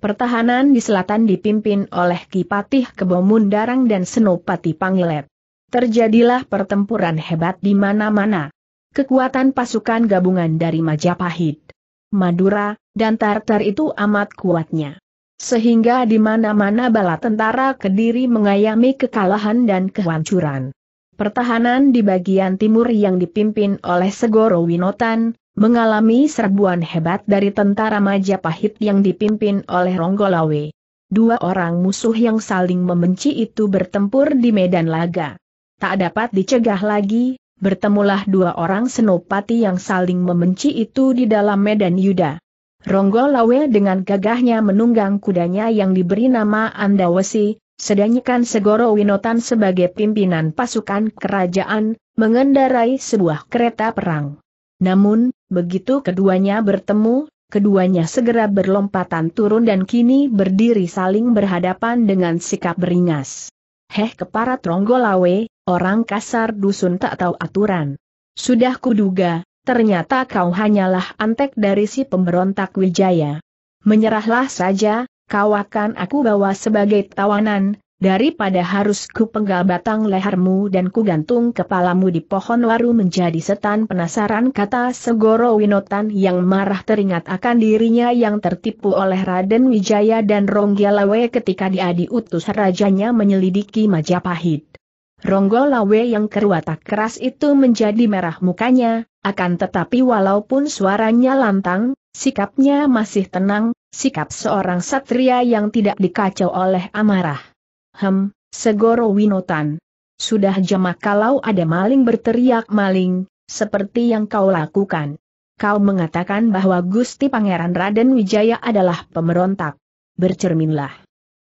Pertahanan di selatan dipimpin oleh Kipatih Kebomundarang dan Senopati Panglet. Terjadilah pertempuran hebat di mana-mana. Kekuatan pasukan gabungan dari Majapahit, Madura, dan Tartar itu amat kuatnya. Sehingga di mana-mana bala tentara Kediri mengayami kekalahan dan kehancuran. Pertahanan di bagian timur yang dipimpin oleh Segoro Winotan, mengalami serbuan hebat dari tentara Majapahit yang dipimpin oleh Ronggolawe. Dua orang musuh yang saling membenci itu bertempur di medan laga. Tak dapat dicegah lagi, bertemulah dua orang senopati yang saling membenci itu di dalam medan yuda. Ronggolawe dengan gagahnya menunggang kudanya yang diberi nama Andawesi, sedangkan Segoro Winotan sebagai pimpinan pasukan kerajaan, mengendarai sebuah kereta perang. Namun, begitu keduanya bertemu, keduanya segera berlompatan turun dan kini berdiri saling berhadapan dengan sikap beringas. Heh kepara Tronggolawe, orang kasar dusun tak tahu aturan. Sudah kuduga, ternyata kau hanyalah antek dari si pemberontak Wijaya. Menyerahlah saja, kau akan aku bawa sebagai tawanan, daripada harus ku penggal batang lehermu dan ku gantung kepalamu di pohon waru menjadi setan penasaran kata Segoro Winotan yang marah teringat akan dirinya yang tertipu oleh Raden Wijaya dan Ronggolawe ketika dia diutus rajanya menyelidiki Majapahit. Ronggolawe yang keruatak keras itu menjadi merah mukanya, akan tetapi walaupun suaranya lantang, sikapnya masih tenang, sikap seorang satria yang tidak dikacau oleh amarah. Hem, segoro winotan. Sudah jamak kalau ada maling berteriak maling, seperti yang kau lakukan. Kau mengatakan bahwa Gusti Pangeran Raden Wijaya adalah pemberontak. Bercerminlah.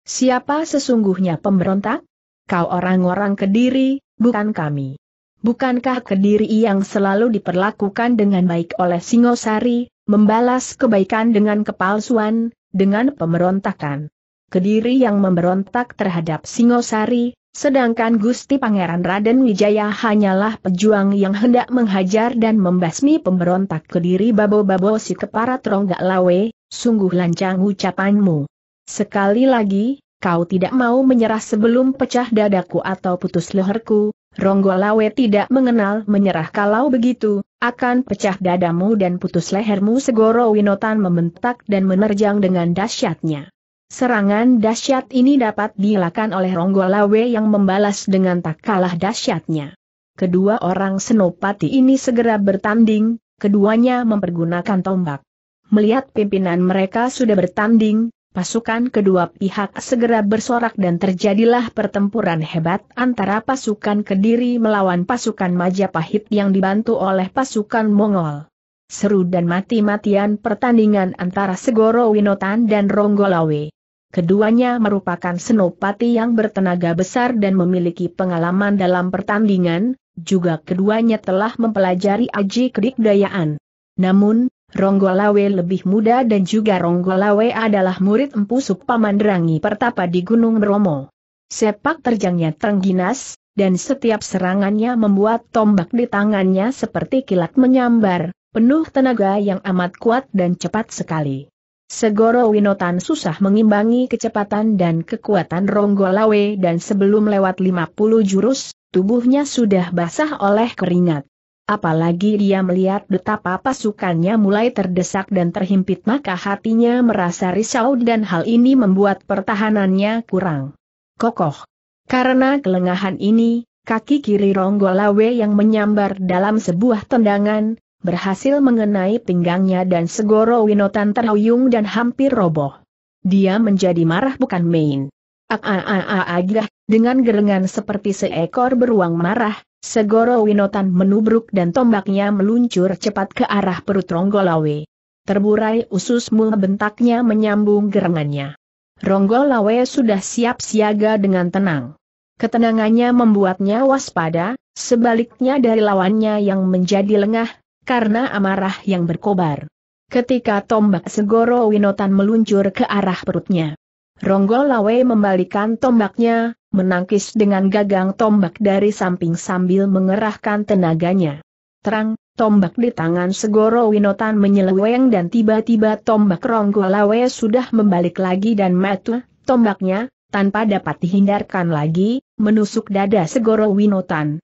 Siapa sesungguhnya pemberontak? Kau orang-orang kediri, bukan kami. Bukankah kediri yang selalu diperlakukan dengan baik oleh Singosari, membalas kebaikan dengan kepalsuan, dengan pemberontakan? Kediri yang memberontak terhadap Singosari, sedangkan Gusti Pangeran Raden Wijaya hanyalah pejuang yang hendak menghajar dan membasmi pemberontak Kediri babo-babo si kepara teronggak lawe, sungguh lancang ucapanmu. Sekali lagi, kau tidak mau menyerah sebelum pecah dadaku atau putus leherku, Ronggolawe tidak mengenal menyerah kalau begitu, akan pecah dadamu dan putus lehermu segoro winotan membentak dan menerjang dengan dahsyatnya. Serangan dahsyat ini dapat dilakukan oleh Ronggolawe yang membalas dengan tak kalah dahsyatnya. Kedua orang senopati ini segera bertanding, keduanya mempergunakan tombak. Melihat pimpinan mereka sudah bertanding, pasukan kedua pihak segera bersorak dan terjadilah pertempuran hebat antara pasukan Kediri melawan pasukan Majapahit yang dibantu oleh pasukan Mongol. Seru dan mati-matian pertandingan antara Segoro Winotan dan Ronggolawe. Keduanya merupakan senopati yang bertenaga besar dan memiliki pengalaman dalam pertandingan, juga keduanya telah mempelajari aji kedikdayaan. Namun, Ronggolawe lebih muda dan juga Ronggolawe adalah murid Empu Supamandrangi Pertapa di Gunung Bromo. Sepak terjangnya terengginas, dan setiap serangannya membuat tombak di tangannya seperti kilat menyambar, penuh tenaga yang amat kuat dan cepat sekali. Segoro Winotan susah mengimbangi kecepatan dan kekuatan Ronggolawe dan sebelum lewat 50 jurus, tubuhnya sudah basah oleh keringat. Apalagi dia melihat betapa pasukannya mulai terdesak dan terhimpit maka hatinya merasa risau dan hal ini membuat pertahanannya kurang kokoh. Karena kelengahan ini, kaki kiri Ronggolawe yang menyambar dalam sebuah tendangan, berhasil mengenai pinggangnya dan segoro winotan terhuyung dan hampir roboh. Dia menjadi marah bukan main. Agah, dengan gerengan seperti seekor beruang marah, segoro winotan menubruk dan tombaknya meluncur cepat ke arah perut Ronggolawe. Terburai usus ususmu bentaknya menyambung gerengannya. Ronggolawe sudah siap siaga dengan tenang. Ketenangannya membuatnya waspada, sebaliknya dari lawannya yang menjadi lengah, karena amarah yang berkobar. Ketika tombak segoro winotan meluncur ke arah perutnya. Ronggol Lawe membalikan tombaknya, menangkis dengan gagang tombak dari samping sambil mengerahkan tenaganya. Terang, tombak di tangan Segoro Winotan menyeleweng dan tiba-tiba tombak Ronggol Lawe sudah membalik lagi dan metu, tombaknya, tanpa dapat dihindarkan lagi, menusuk dada Segoro Winotan.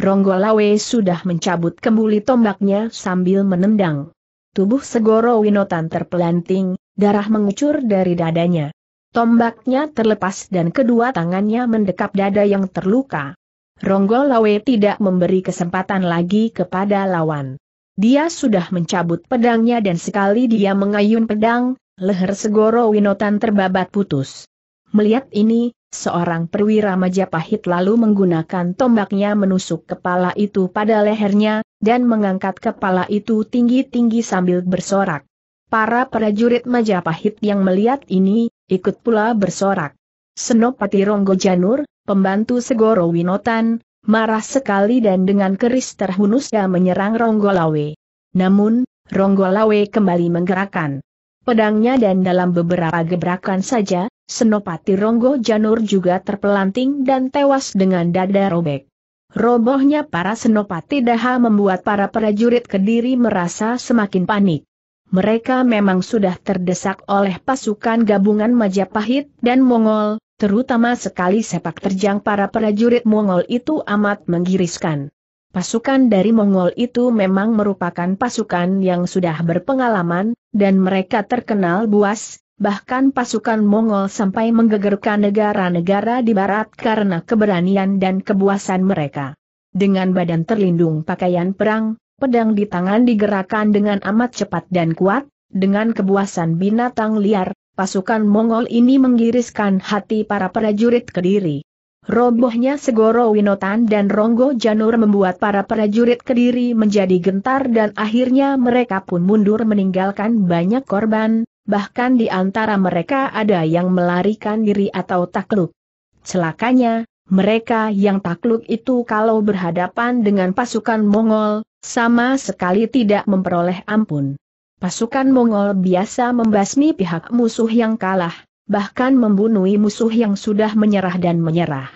Ronggolawe sudah mencabut kembuli tombaknya sambil menendang. Tubuh Segoro Winotan terpelanting, darah mengucur dari dadanya. Tombaknya terlepas dan kedua tangannya mendekap dada yang terluka. Ronggolawe tidak memberi kesempatan lagi kepada lawan. Dia sudah mencabut pedangnya dan sekali dia mengayun pedang, leher Segoro Winotan terbabat putus. Melihat ini, Seorang perwira Majapahit lalu menggunakan tombaknya menusuk kepala itu pada lehernya, dan mengangkat kepala itu tinggi-tinggi sambil bersorak. Para prajurit Majapahit yang melihat ini, ikut pula bersorak. Senopati Ronggo Janur, pembantu Segoro Winotan, marah sekali dan dengan keris terhunusnya menyerang Ronggolawe. Namun, Ronggolawe kembali menggerakkan pedangnya dan dalam beberapa gebrakan saja, Senopati Ronggo Janur juga terpelanting dan tewas dengan dada robek. Robohnya para senopati daha membuat para prajurit kediri merasa semakin panik. Mereka memang sudah terdesak oleh pasukan gabungan Majapahit dan Mongol, terutama sekali sepak terjang para prajurit Mongol itu amat menggiriskan. Pasukan dari Mongol itu memang merupakan pasukan yang sudah berpengalaman, dan mereka terkenal buas, bahkan pasukan Mongol sampai menggegerkan negara-negara di barat karena keberanian dan kebuasan mereka. Dengan badan terlindung pakaian perang, pedang di tangan digerakkan dengan amat cepat dan kuat, dengan kebuasan binatang liar, pasukan Mongol ini menggiriskan hati para prajurit Kediri. Robohnya Segoro Winotan dan Ronggo Janur membuat para prajurit Kediri menjadi gentar dan akhirnya mereka pun mundur meninggalkan banyak korban, bahkan di antara mereka ada yang melarikan diri atau takluk. Celakanya, mereka yang takluk itu kalau berhadapan dengan pasukan Mongol, sama sekali tidak memperoleh ampun. Pasukan Mongol biasa membasmi pihak musuh yang kalah, bahkan membunuh musuh yang sudah menyerah dan menyerah.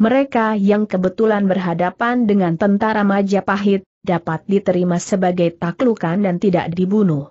Mereka yang kebetulan berhadapan dengan tentara Majapahit, dapat diterima sebagai taklukan dan tidak dibunuh.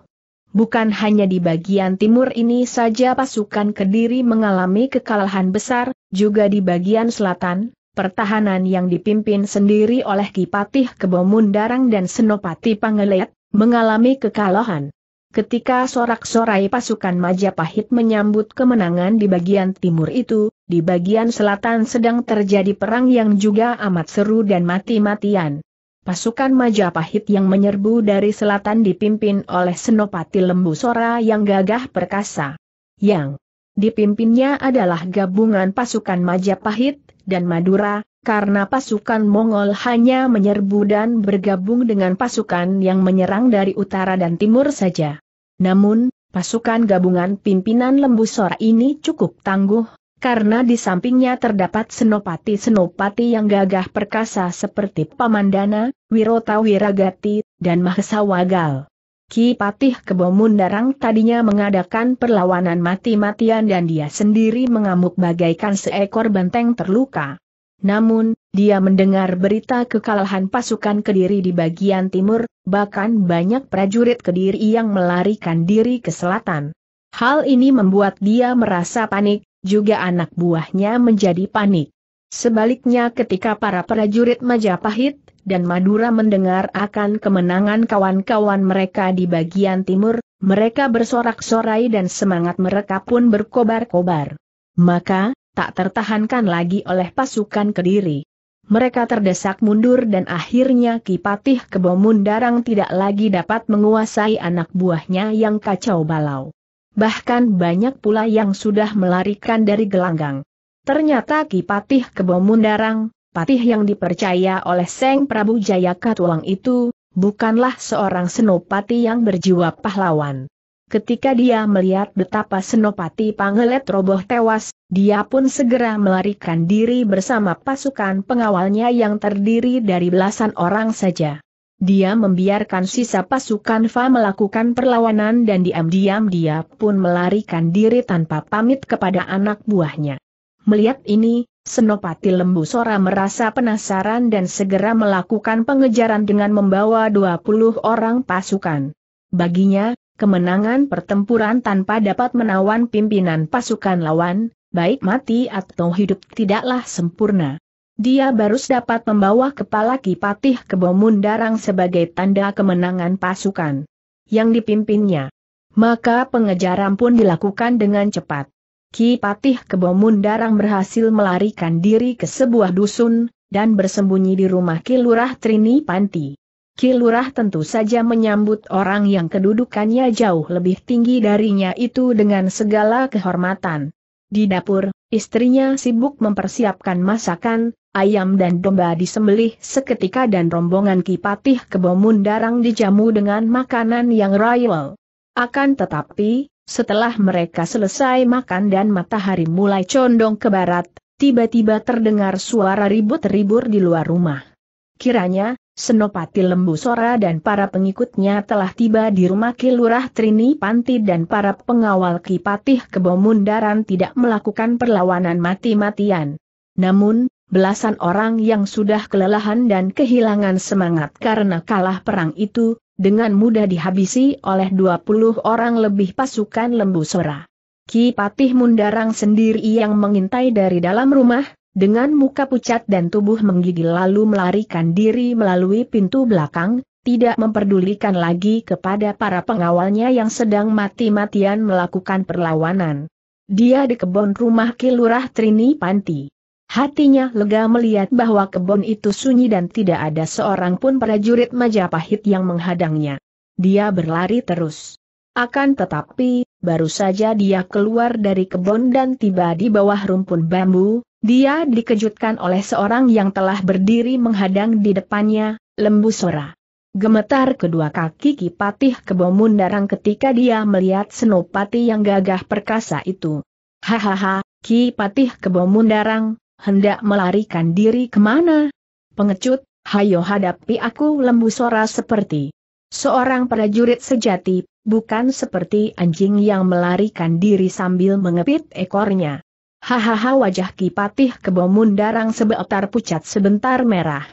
Bukan hanya di bagian timur ini saja pasukan Kediri mengalami kekalahan besar, juga di bagian selatan, pertahanan yang dipimpin sendiri oleh Kipatih Kebomundarang dan Senopati Pangelet, mengalami kekalahan. Ketika sorak-sorai pasukan Majapahit menyambut kemenangan di bagian timur itu, di bagian selatan sedang terjadi perang yang juga amat seru dan mati-matian pasukan Majapahit yang menyerbu dari selatan dipimpin oleh Senopati Lembu Sora yang gagah perkasa. Yang dipimpinnya adalah gabungan pasukan Majapahit dan Madura, karena pasukan Mongol hanya menyerbu dan bergabung dengan pasukan yang menyerang dari utara dan timur saja. Namun, pasukan gabungan pimpinan Lembu Sora ini cukup tangguh, karena di sampingnya terdapat senopati-senopati yang gagah perkasa seperti Pamandana, Wirota Wiragati, dan Mahesa Wagal. Ki Patih Kebomundarang tadinya mengadakan perlawanan mati-matian dan dia sendiri mengamuk bagaikan seekor benteng terluka. Namun, dia mendengar berita kekalahan pasukan Kediri di bagian timur, bahkan banyak prajurit Kediri yang melarikan diri ke selatan. Hal ini membuat dia merasa panik, juga anak buahnya menjadi panik. Sebaliknya ketika para prajurit Majapahit dan Madura mendengar akan kemenangan kawan-kawan mereka di bagian timur, mereka bersorak-sorai dan semangat mereka pun berkobar-kobar. Maka, tak tertahankan lagi oleh pasukan Kediri. Mereka terdesak mundur dan akhirnya Kipatih kebomundarang Darang tidak lagi dapat menguasai anak buahnya yang kacau balau bahkan banyak pula yang sudah melarikan dari gelanggang. Ternyata Ki Patih Mundarang, Patih yang dipercaya oleh Seng Prabu Jaya Katuang itu, bukanlah seorang senopati yang berjiwa pahlawan. Ketika dia melihat betapa Senopati Pangelet roboh tewas, dia pun segera melarikan diri bersama pasukan pengawalnya yang terdiri dari belasan orang saja. Dia membiarkan sisa pasukan Fa melakukan perlawanan dan diam-diam dia pun melarikan diri tanpa pamit kepada anak buahnya. Melihat ini, Senopati Lembu Sora merasa penasaran dan segera melakukan pengejaran dengan membawa 20 orang pasukan. Baginya, kemenangan pertempuran tanpa dapat menawan pimpinan pasukan lawan, baik mati atau hidup tidaklah sempurna. Dia baru dapat membawa kepala Kipatih ke Bomundarang sebagai tanda kemenangan pasukan yang dipimpinnya. Maka pengejaran pun dilakukan dengan cepat. Ki Kipatih Kebomundarang berhasil melarikan diri ke sebuah dusun, dan bersembunyi di rumah Kilurah Trini Panti. Kilurah tentu saja menyambut orang yang kedudukannya jauh lebih tinggi darinya itu dengan segala kehormatan. Di dapur, istrinya sibuk mempersiapkan masakan, ayam dan domba disembelih seketika dan rombongan Kipatih Kebomun Darang dijamu dengan makanan yang royal. Akan tetapi, setelah mereka selesai makan dan matahari mulai condong ke barat, tiba-tiba terdengar suara ribut-ribut di luar rumah. Kiranya, Senopati Lembu Sora dan para pengikutnya telah tiba di rumah Kilurah Trini Panti dan para pengawal Kipatih Kebomundaran tidak melakukan perlawanan mati-matian. Namun, belasan orang yang sudah kelelahan dan kehilangan semangat karena kalah perang itu, dengan mudah dihabisi oleh 20 orang lebih pasukan lembu sora. Ki Patih Mundarang sendiri yang mengintai dari dalam rumah, dengan muka pucat dan tubuh menggigil lalu melarikan diri melalui pintu belakang, tidak memperdulikan lagi kepada para pengawalnya yang sedang mati-matian melakukan perlawanan. Dia di kebun rumah Kilurah Trini Panti. Hatinya lega melihat bahwa kebun itu sunyi dan tidak ada seorang pun prajurit Majapahit yang menghadangnya. Dia berlari terus. Akan tetapi, baru saja dia keluar dari kebun dan tiba di bawah rumpun bambu, dia dikejutkan oleh seorang yang telah berdiri menghadang di depannya, Lembu Sora. Gemetar kedua kaki Kipatih Kebo Mundarang ketika dia melihat Senopati yang gagah perkasa itu. Hahaha, Kipatih Kebo Mundarang, hendak melarikan diri kemana? Pengecut, hayo hadapi aku lembu sora seperti seorang prajurit sejati, bukan seperti anjing yang melarikan diri sambil mengepit ekornya. Hahaha wajah Kipatih Kebomun darang sebentar pucat sebentar merah.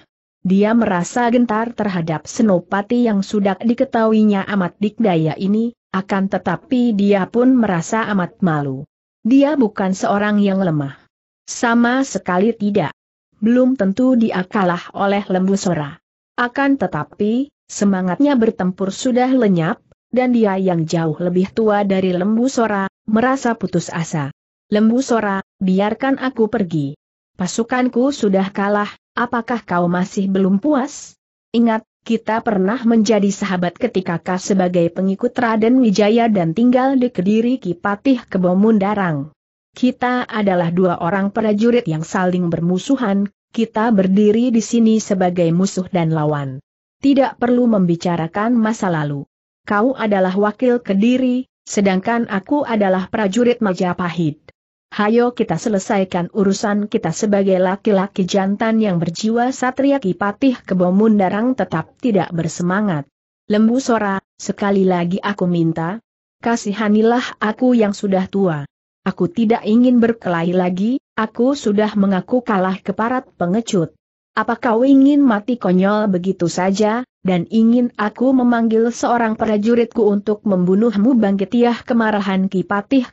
Dia merasa gentar terhadap Senopati yang sudah diketahuinya amat dikdaya ini, akan tetapi dia pun merasa amat malu. Dia bukan seorang yang lemah. Sama sekali tidak. Belum tentu dia kalah oleh lembu sora. Akan tetapi, semangatnya bertempur sudah lenyap, dan dia yang jauh lebih tua dari lembu sora, merasa putus asa. Lembu sora, biarkan aku pergi. Pasukanku sudah kalah, apakah kau masih belum puas? Ingat, kita pernah menjadi sahabat ketika kau sebagai pengikut Raden Wijaya dan tinggal di Kediri Kipatih Kebomun Darang. Kita adalah dua orang prajurit yang saling bermusuhan, kita berdiri di sini sebagai musuh dan lawan. Tidak perlu membicarakan masa lalu. Kau adalah wakil Kediri, sedangkan aku adalah prajurit Majapahit. Hayo kita selesaikan urusan kita sebagai laki-laki jantan yang berjiwa satria kipatih kebomun darang tetap tidak bersemangat. Lembu Sora, sekali lagi aku minta, kasihanilah aku yang sudah tua. Aku tidak ingin berkelahi lagi, aku sudah mengaku kalah keparat pengecut. Apakah kau ingin mati konyol begitu saja, dan ingin aku memanggil seorang prajuritku untuk membunuhmu bangkitiah kemarahan Kipatih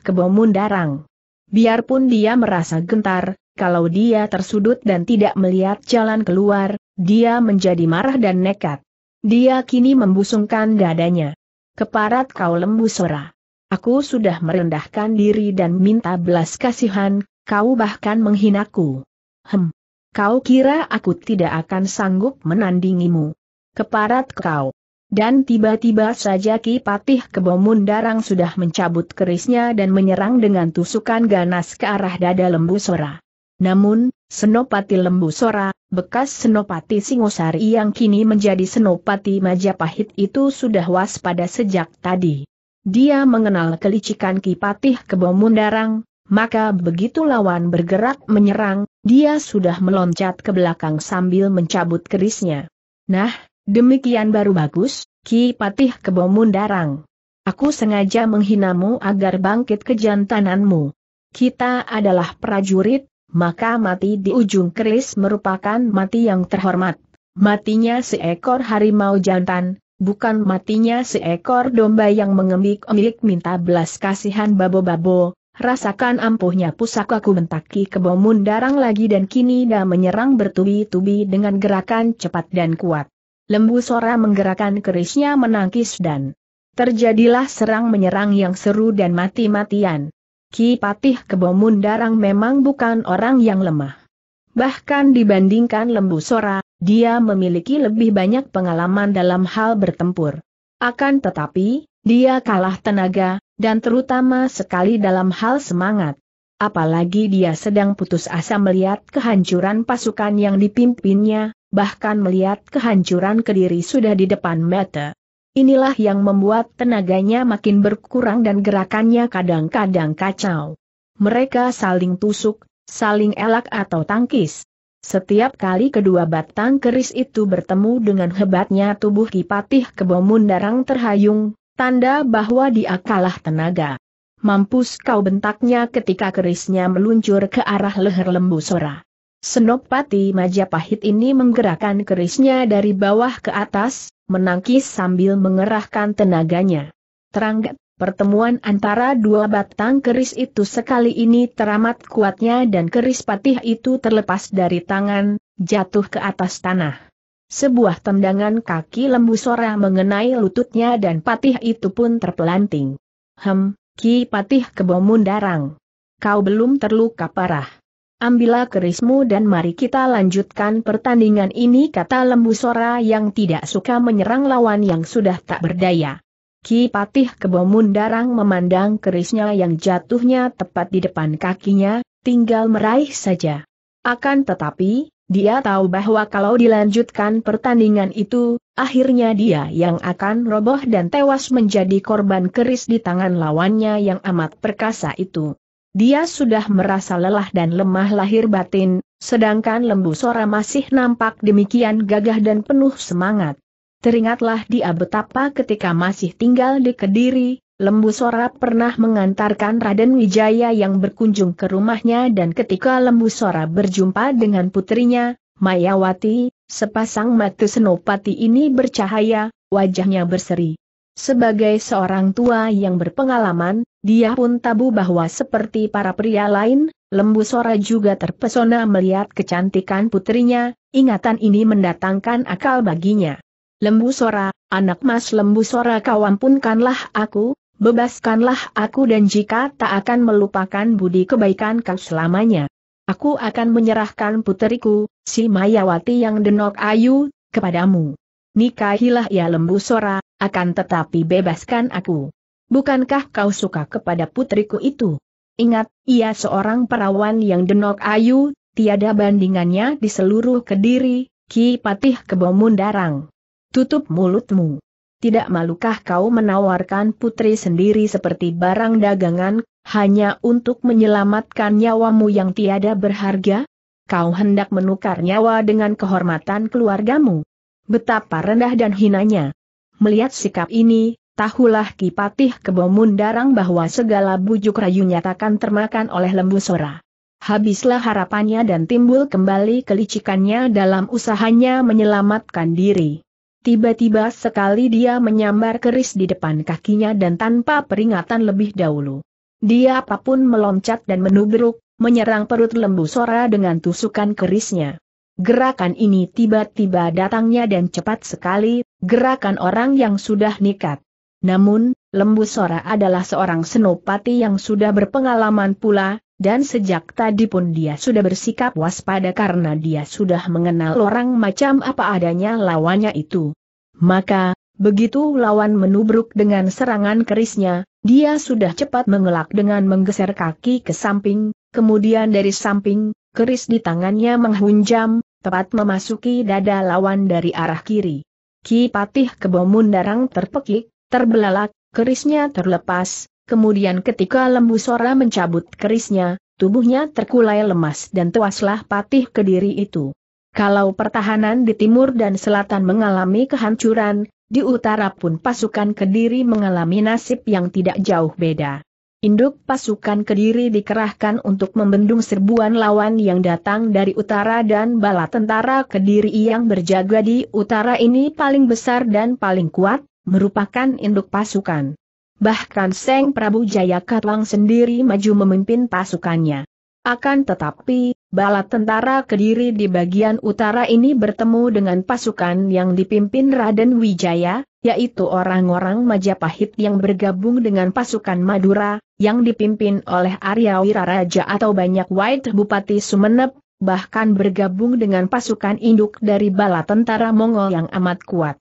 darang. Biarpun dia merasa gentar, kalau dia tersudut dan tidak melihat jalan keluar, dia menjadi marah dan nekat. Dia kini membusungkan dadanya. Keparat kau lembu sora. Aku sudah merendahkan diri dan minta belas kasihan, kau bahkan menghinaku. Hem. Kau kira aku tidak akan sanggup menandingimu. Keparat kau. Dan tiba-tiba saja Ki Patih Kebomun Darang sudah mencabut kerisnya dan menyerang dengan tusukan ganas ke arah dada Lembu Sora. Namun, Senopati Lembu Sora, bekas Senopati Singosari yang kini menjadi Senopati Majapahit itu sudah waspada sejak tadi. Dia mengenal kelicikan Kipatih Kebo Mundarang, maka begitu lawan bergerak menyerang, dia sudah meloncat ke belakang sambil mencabut kerisnya. Nah, demikian baru bagus, Kipatih Kebo Mundarang. Aku sengaja menghinamu agar bangkit kejantananmu. Kita adalah prajurit, maka mati di ujung keris merupakan mati yang terhormat. Matinya seekor harimau jantan, bukan matinya seekor domba yang mengemik emik minta belas kasihan babo-babo, rasakan ampuhnya pusakaku mentaki kebomun darang lagi dan kini dah menyerang bertubi-tubi dengan gerakan cepat dan kuat. Lembu Sora menggerakkan kerisnya menangkis dan terjadilah serang menyerang yang seru dan mati-matian. Ki Patih Kebomun Darang memang bukan orang yang lemah. Bahkan dibandingkan Lembu Sora, dia memiliki lebih banyak pengalaman dalam hal bertempur. Akan tetapi, dia kalah tenaga, dan terutama sekali dalam hal semangat. Apalagi dia sedang putus asa melihat kehancuran pasukan yang dipimpinnya, bahkan melihat kehancuran kediri sudah di depan mata. Inilah yang membuat tenaganya makin berkurang dan gerakannya kadang-kadang kacau. Mereka saling tusuk, saling elak atau tangkis. Setiap kali kedua batang keris itu bertemu dengan hebatnya tubuh Kipatih Kebomundarang terhayung, tanda bahwa dia kalah tenaga. Mampus kau bentaknya ketika kerisnya meluncur ke arah leher lembu Sora. Senopati Majapahit ini menggerakkan kerisnya dari bawah ke atas, menangkis sambil mengerahkan tenaganya. Teranggat, Pertemuan antara dua batang keris itu sekali ini teramat kuatnya dan keris patih itu terlepas dari tangan, jatuh ke atas tanah. Sebuah tendangan kaki lembu sora mengenai lututnya dan patih itu pun terpelanting. Hem, Ki Patih kebomun darang. Kau belum terluka parah. Ambillah kerismu dan mari kita lanjutkan pertandingan ini kata lembu sora yang tidak suka menyerang lawan yang sudah tak berdaya. Ki Patih Kebomun Darang memandang kerisnya yang jatuhnya tepat di depan kakinya, tinggal meraih saja. Akan tetapi, dia tahu bahwa kalau dilanjutkan pertandingan itu, akhirnya dia yang akan roboh dan tewas menjadi korban keris di tangan lawannya yang amat perkasa itu. Dia sudah merasa lelah dan lemah lahir batin, sedangkan lembu Sora masih nampak demikian gagah dan penuh semangat. Teringatlah dia betapa ketika masih tinggal di Kediri, Lembu Sora pernah mengantarkan Raden Wijaya yang berkunjung ke rumahnya dan ketika Lembu Sora berjumpa dengan putrinya, Mayawati, sepasang mata senopati ini bercahaya, wajahnya berseri. Sebagai seorang tua yang berpengalaman, dia pun tabu bahwa seperti para pria lain, Lembu Sora juga terpesona melihat kecantikan putrinya, ingatan ini mendatangkan akal baginya. Lembu Sora, anak mas Lembu Sora kau ampunkanlah aku, bebaskanlah aku dan jika tak akan melupakan budi kebaikan kau selamanya. Aku akan menyerahkan puteriku, si Mayawati yang denok ayu, kepadamu. Nikahilah ya Lembu Sora, akan tetapi bebaskan aku. Bukankah kau suka kepada putriku itu? Ingat, ia seorang perawan yang denok ayu, tiada bandingannya di seluruh kediri, Ki Patih kebomundarang. Darang. Tutup mulutmu. Tidak malukah kau menawarkan putri sendiri seperti barang dagangan, hanya untuk menyelamatkan nyawamu yang tiada berharga? Kau hendak menukar nyawa dengan kehormatan keluargamu. Betapa rendah dan hinanya. Melihat sikap ini, tahulah Kipatih Kebomun Darang bahwa segala bujuk rayu nyatakan termakan oleh lembu sora. Habislah harapannya dan timbul kembali kelicikannya dalam usahanya menyelamatkan diri. Tiba-tiba sekali dia menyambar keris di depan kakinya dan tanpa peringatan lebih dahulu. Dia apapun meloncat dan menubruk, menyerang perut lembu Sora dengan tusukan kerisnya. Gerakan ini tiba-tiba datangnya dan cepat sekali, gerakan orang yang sudah nikat. Namun, lembu Sora adalah seorang senopati yang sudah berpengalaman pula, dan sejak tadi pun dia sudah bersikap waspada karena dia sudah mengenal orang macam apa adanya lawannya itu. Maka, begitu lawan menubruk dengan serangan kerisnya, dia sudah cepat mengelak dengan menggeser kaki ke samping, kemudian dari samping, keris di tangannya menghunjam, tepat memasuki dada lawan dari arah kiri. Ki Patih kebomundarang terpekik, terbelalak, kerisnya terlepas, Kemudian ketika lembu Sora mencabut kerisnya, tubuhnya terkulai lemas dan tewaslah patih kediri itu. Kalau pertahanan di timur dan selatan mengalami kehancuran, di utara pun pasukan kediri mengalami nasib yang tidak jauh beda. Induk pasukan kediri dikerahkan untuk membendung serbuan lawan yang datang dari utara dan bala tentara kediri yang berjaga di utara ini paling besar dan paling kuat, merupakan induk pasukan bahkan Seng Prabu Jayakatwang sendiri maju memimpin pasukannya. Akan tetapi, bala tentara Kediri di bagian utara ini bertemu dengan pasukan yang dipimpin Raden Wijaya, yaitu orang-orang Majapahit yang bergabung dengan pasukan Madura, yang dipimpin oleh Arya Wiraraja atau banyak White Bupati Sumeneb, bahkan bergabung dengan pasukan induk dari bala tentara Mongol yang amat kuat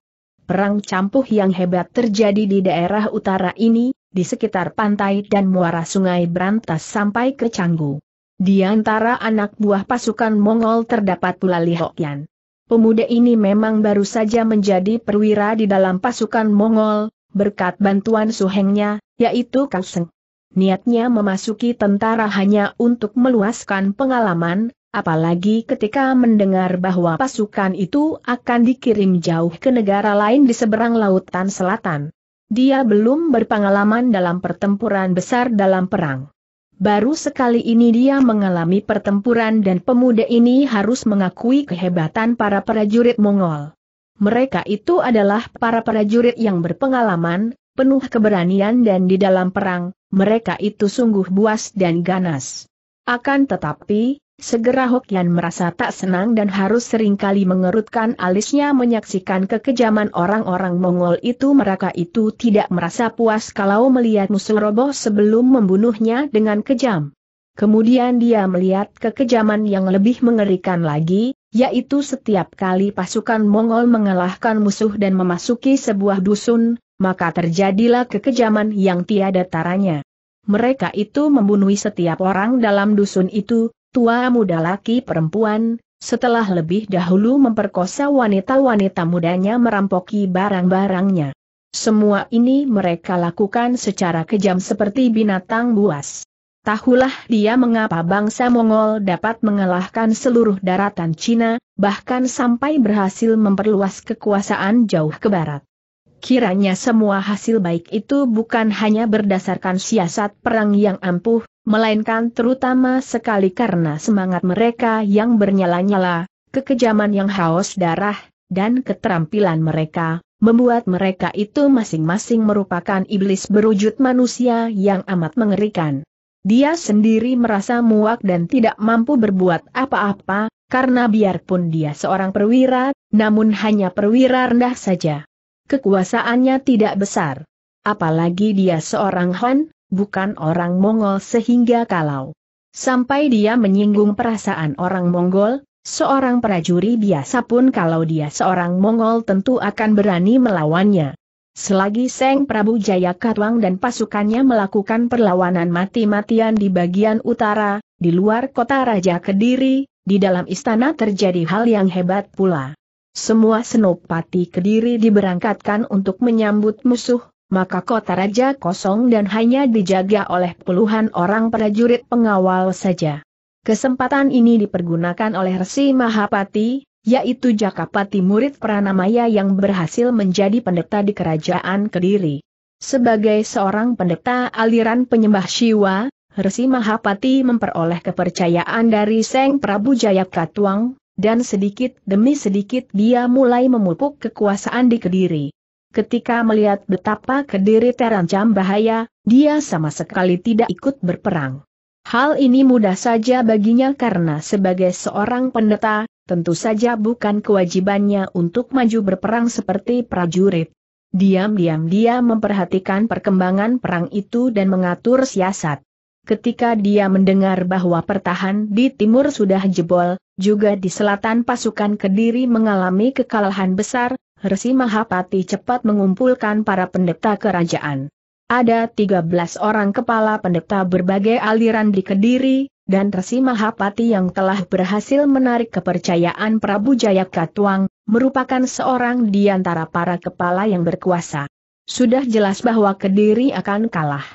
perang campuh yang hebat terjadi di daerah utara ini, di sekitar pantai dan muara sungai Brantas sampai ke Canggu. Di antara anak buah pasukan Mongol terdapat pula Li Hokian. Pemuda ini memang baru saja menjadi perwira di dalam pasukan Mongol, berkat bantuan suhengnya, yaitu Seng. Niatnya memasuki tentara hanya untuk meluaskan pengalaman, Apalagi ketika mendengar bahwa pasukan itu akan dikirim jauh ke negara lain di seberang lautan selatan. Dia belum berpengalaman dalam pertempuran besar dalam perang. Baru sekali ini dia mengalami pertempuran dan pemuda ini harus mengakui kehebatan para prajurit Mongol. Mereka itu adalah para prajurit yang berpengalaman, penuh keberanian dan di dalam perang, mereka itu sungguh buas dan ganas. Akan tetapi, Segera Hokian merasa tak senang dan harus seringkali mengerutkan alisnya menyaksikan kekejaman orang-orang Mongol itu mereka itu tidak merasa puas kalau melihat musuh roboh sebelum membunuhnya dengan kejam. Kemudian dia melihat kekejaman yang lebih mengerikan lagi, yaitu setiap kali pasukan Mongol mengalahkan musuh dan memasuki sebuah dusun, maka terjadilah kekejaman yang tiada taranya. Mereka itu membunuh setiap orang dalam dusun itu, tua muda laki perempuan, setelah lebih dahulu memperkosa wanita-wanita mudanya merampoki barang-barangnya. Semua ini mereka lakukan secara kejam seperti binatang buas. Tahulah dia mengapa bangsa Mongol dapat mengalahkan seluruh daratan Cina, bahkan sampai berhasil memperluas kekuasaan jauh ke barat. Kiranya semua hasil baik itu bukan hanya berdasarkan siasat perang yang ampuh, melainkan terutama sekali karena semangat mereka yang bernyala-nyala, kekejaman yang haus darah, dan keterampilan mereka, membuat mereka itu masing-masing merupakan iblis berwujud manusia yang amat mengerikan. Dia sendiri merasa muak dan tidak mampu berbuat apa-apa, karena biarpun dia seorang perwira, namun hanya perwira rendah saja. Kekuasaannya tidak besar. Apalagi dia seorang Han, bukan orang Mongol sehingga kalau sampai dia menyinggung perasaan orang Mongol, seorang prajuri biasa pun kalau dia seorang Mongol tentu akan berani melawannya. Selagi Seng Prabu Jaya Katwang dan pasukannya melakukan perlawanan mati-matian di bagian utara, di luar kota Raja Kediri, di dalam istana terjadi hal yang hebat pula. Semua senopati Kediri diberangkatkan untuk menyambut musuh, maka kota raja kosong dan hanya dijaga oleh puluhan orang prajurit pengawal saja. Kesempatan ini dipergunakan oleh Resi Mahapati, yaitu Jakapati murid Pranamaya yang berhasil menjadi pendeta di kerajaan Kediri. Sebagai seorang pendeta aliran penyembah Siwa, Resi Mahapati memperoleh kepercayaan dari Seng Prabu Jayakatwang, dan sedikit demi sedikit dia mulai memupuk kekuasaan di Kediri. Ketika melihat betapa Kediri terancam bahaya, dia sama sekali tidak ikut berperang. Hal ini mudah saja baginya karena sebagai seorang pendeta, tentu saja bukan kewajibannya untuk maju berperang seperti prajurit. Diam-diam dia memperhatikan perkembangan perang itu dan mengatur siasat. Ketika dia mendengar bahwa pertahan di timur sudah jebol, juga di selatan pasukan Kediri mengalami kekalahan besar, Resi Mahapati cepat mengumpulkan para pendeta kerajaan. Ada 13 orang kepala pendeta berbagai aliran di Kediri, dan Resi Mahapati yang telah berhasil menarik kepercayaan Prabu Jayakatwang, merupakan seorang di antara para kepala yang berkuasa. Sudah jelas bahwa Kediri akan kalah.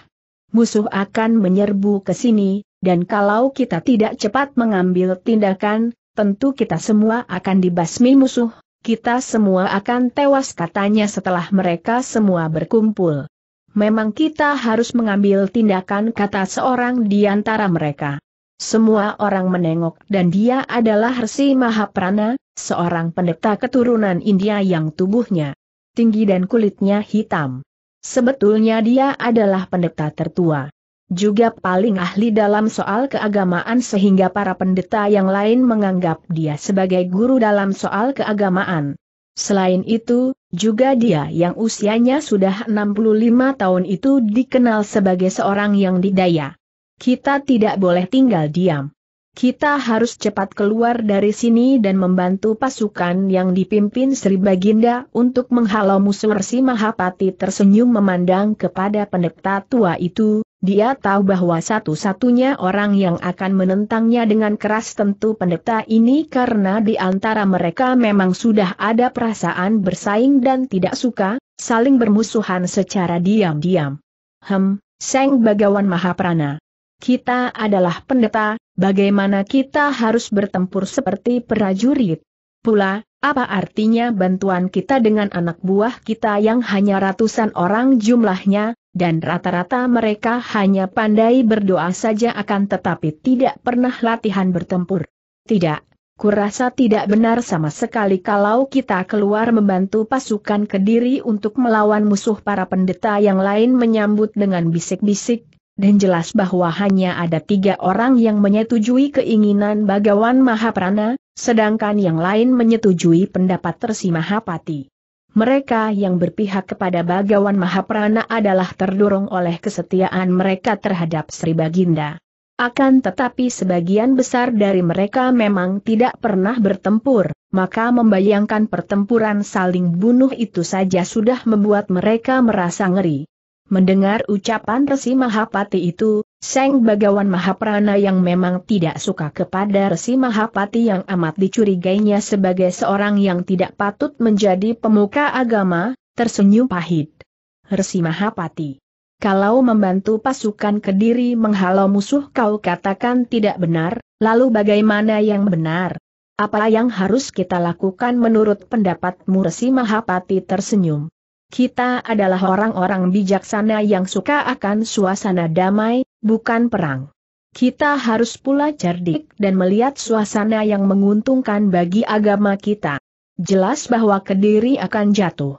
Musuh akan menyerbu ke sini, dan kalau kita tidak cepat mengambil tindakan, tentu kita semua akan dibasmi musuh, kita semua akan tewas katanya setelah mereka semua berkumpul. Memang kita harus mengambil tindakan kata seorang di antara mereka. Semua orang menengok dan dia adalah Resi Mahaprana, seorang pendeta keturunan India yang tubuhnya tinggi dan kulitnya hitam. Sebetulnya dia adalah pendeta tertua juga paling ahli dalam soal keagamaan sehingga para pendeta yang lain menganggap dia sebagai guru dalam soal keagamaan. Selain itu, juga dia yang usianya sudah 65 tahun itu dikenal sebagai seorang yang didaya. Kita tidak boleh tinggal diam. Kita harus cepat keluar dari sini dan membantu pasukan yang dipimpin Sri Baginda untuk menghalau musuh Resi Mahapati tersenyum memandang kepada pendeta tua itu, dia tahu bahwa satu-satunya orang yang akan menentangnya dengan keras tentu pendeta ini karena di antara mereka memang sudah ada perasaan bersaing dan tidak suka, saling bermusuhan secara diam-diam. Hem, Seng Bagawan Mahaprana. Kita adalah pendeta, bagaimana kita harus bertempur seperti prajurit? Pula, apa artinya bantuan kita dengan anak buah kita yang hanya ratusan orang jumlahnya, dan rata-rata mereka hanya pandai berdoa saja akan tetapi tidak pernah latihan bertempur. Tidak, kurasa tidak benar sama sekali kalau kita keluar membantu pasukan Kediri untuk melawan musuh para pendeta yang lain menyambut dengan bisik-bisik, dan jelas bahwa hanya ada tiga orang yang menyetujui keinginan Bagawan Mahaprana, sedangkan yang lain menyetujui pendapat Tersimahapati mereka yang berpihak kepada Bagawan Mahaprana adalah terdorong oleh kesetiaan mereka terhadap Sri Baginda. Akan tetapi sebagian besar dari mereka memang tidak pernah bertempur, maka membayangkan pertempuran saling bunuh itu saja sudah membuat mereka merasa ngeri. Mendengar ucapan Resi Mahapati itu, Seng Bagawan Mahaprana yang memang tidak suka kepada Resi Mahapati yang amat dicurigainya sebagai seorang yang tidak patut menjadi pemuka agama, tersenyum pahit. Resi Mahapati. Kalau membantu pasukan Kediri menghalau musuh kau katakan tidak benar, lalu bagaimana yang benar? Apa yang harus kita lakukan menurut pendapatmu Resi Mahapati tersenyum? Kita adalah orang-orang bijaksana yang suka akan suasana damai, bukan perang. Kita harus pula cerdik dan melihat suasana yang menguntungkan bagi agama kita. Jelas bahwa Kediri akan jatuh.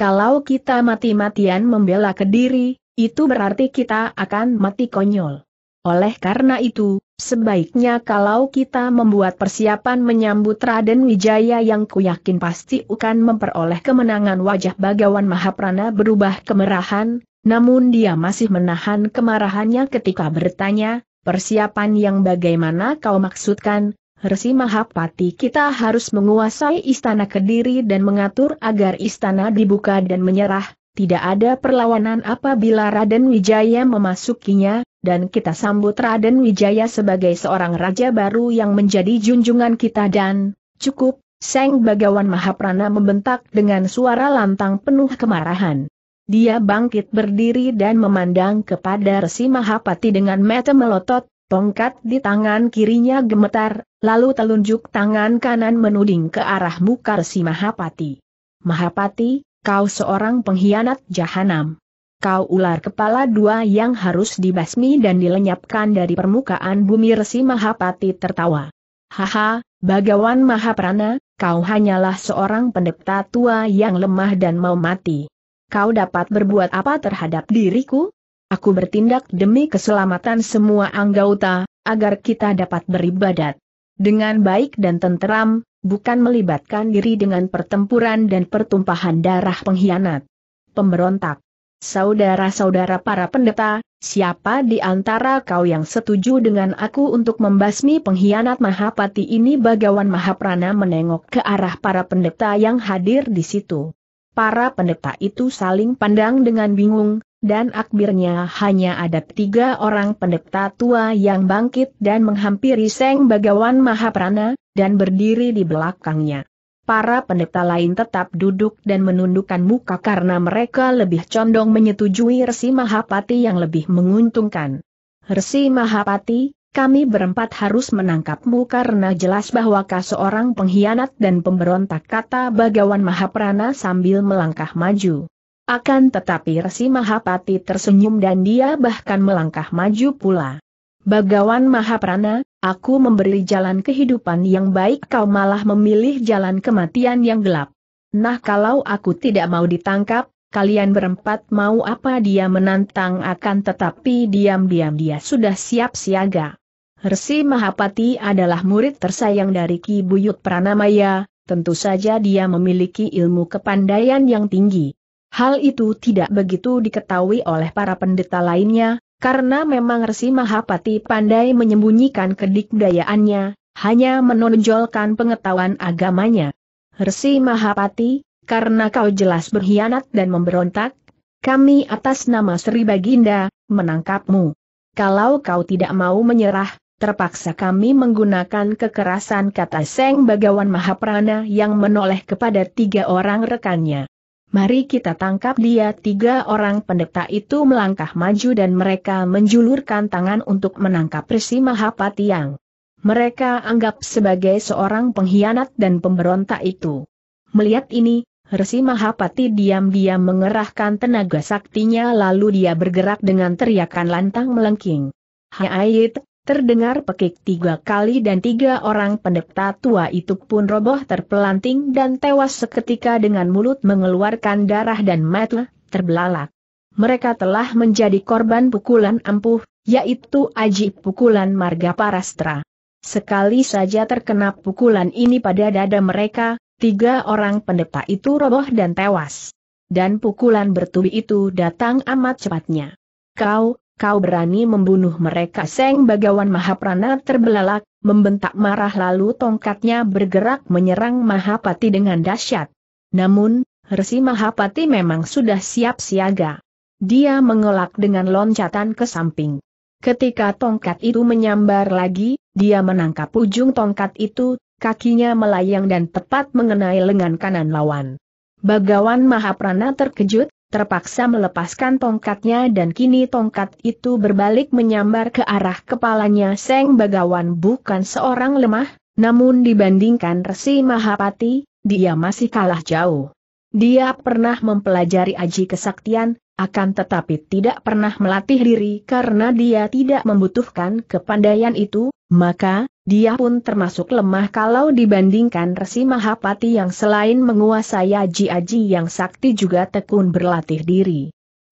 Kalau kita mati-matian membela Kediri, itu berarti kita akan mati konyol. Oleh karena itu, Sebaiknya kalau kita membuat persiapan menyambut Raden Wijaya yang kuyakin pasti akan memperoleh kemenangan wajah Bagawan Mahaprana berubah kemerahan, namun dia masih menahan kemarahannya ketika bertanya, persiapan yang bagaimana kau maksudkan, Resi Mahapati kita harus menguasai istana kediri dan mengatur agar istana dibuka dan menyerah, tidak ada perlawanan apabila Raden Wijaya memasukinya, dan kita sambut Raden Wijaya sebagai seorang raja baru yang menjadi junjungan kita dan, cukup, Seng Bagawan Mahaprana membentak dengan suara lantang penuh kemarahan. Dia bangkit berdiri dan memandang kepada Resi Mahapati dengan mata melotot, tongkat di tangan kirinya gemetar, lalu telunjuk tangan kanan menuding ke arah muka Resi Mahapati. Mahapati, kau seorang pengkhianat jahanam kau ular kepala dua yang harus dibasmi dan dilenyapkan dari permukaan bumi resi Mahapati tertawa. Haha, bagawan Mahaprana, kau hanyalah seorang pendeta tua yang lemah dan mau mati. Kau dapat berbuat apa terhadap diriku? Aku bertindak demi keselamatan semua anggota, agar kita dapat beribadat dengan baik dan tenteram, bukan melibatkan diri dengan pertempuran dan pertumpahan darah pengkhianat. Pemberontak Saudara-saudara para pendeta, siapa di antara kau yang setuju dengan aku untuk membasmi pengkhianat Mahapati ini bagawan Mahaprana menengok ke arah para pendeta yang hadir di situ. Para pendeta itu saling pandang dengan bingung, dan akhirnya hanya ada tiga orang pendeta tua yang bangkit dan menghampiri Seng Bagawan Mahaprana, dan berdiri di belakangnya para pendeta lain tetap duduk dan menundukkan muka karena mereka lebih condong menyetujui Resi Mahapati yang lebih menguntungkan. Resi Mahapati, kami berempat harus menangkapmu karena jelas bahwa kau seorang pengkhianat dan pemberontak kata Bagawan Mahaprana sambil melangkah maju. Akan tetapi Resi Mahapati tersenyum dan dia bahkan melangkah maju pula. Bagawan Mahaprana, aku memberi jalan kehidupan yang baik kau malah memilih jalan kematian yang gelap. Nah kalau aku tidak mau ditangkap, kalian berempat mau apa dia menantang akan tetapi diam-diam dia sudah siap siaga. Resi Mahapati adalah murid tersayang dari Ki Buyut Pranamaya, tentu saja dia memiliki ilmu kepandaian yang tinggi. Hal itu tidak begitu diketahui oleh para pendeta lainnya, karena memang Resi Mahapati pandai menyembunyikan kedikdayaannya, hanya menonjolkan pengetahuan agamanya. Resi Mahapati, karena kau jelas berkhianat dan memberontak, kami atas nama Sri Baginda, menangkapmu. Kalau kau tidak mau menyerah, terpaksa kami menggunakan kekerasan kata Seng Bagawan Mahaprana yang menoleh kepada tiga orang rekannya. Mari kita tangkap dia tiga orang pendeta itu melangkah maju dan mereka menjulurkan tangan untuk menangkap Resi Mahapati yang mereka anggap sebagai seorang pengkhianat dan pemberontak itu. Melihat ini, Resi Mahapati diam-diam mengerahkan tenaga saktinya lalu dia bergerak dengan teriakan lantang melengking. Hayit, Terdengar pekik tiga kali dan tiga orang pendeta tua itu pun roboh terpelanting dan tewas seketika dengan mulut mengeluarkan darah dan mata terbelalak. Mereka telah menjadi korban pukulan ampuh, yaitu aji pukulan marga parastra. Sekali saja terkena pukulan ini pada dada mereka, tiga orang pendeta itu roboh dan tewas. Dan pukulan bertubi itu datang amat cepatnya. Kau, kau berani membunuh mereka Seng Bagawan Mahaprana terbelalak, membentak marah lalu tongkatnya bergerak menyerang Mahapati dengan dahsyat. Namun, Resi Mahapati memang sudah siap siaga. Dia mengelak dengan loncatan ke samping. Ketika tongkat itu menyambar lagi, dia menangkap ujung tongkat itu, kakinya melayang dan tepat mengenai lengan kanan lawan. Bagawan Mahaprana terkejut, terpaksa melepaskan tongkatnya dan kini tongkat itu berbalik menyambar ke arah kepalanya Seng Bagawan bukan seorang lemah, namun dibandingkan Resi Mahapati, dia masih kalah jauh. Dia pernah mempelajari aji kesaktian, akan tetapi tidak pernah melatih diri karena dia tidak membutuhkan kepandaian itu, maka, dia pun termasuk lemah kalau dibandingkan Resi Mahapati yang selain menguasai aji-aji yang sakti juga tekun berlatih diri.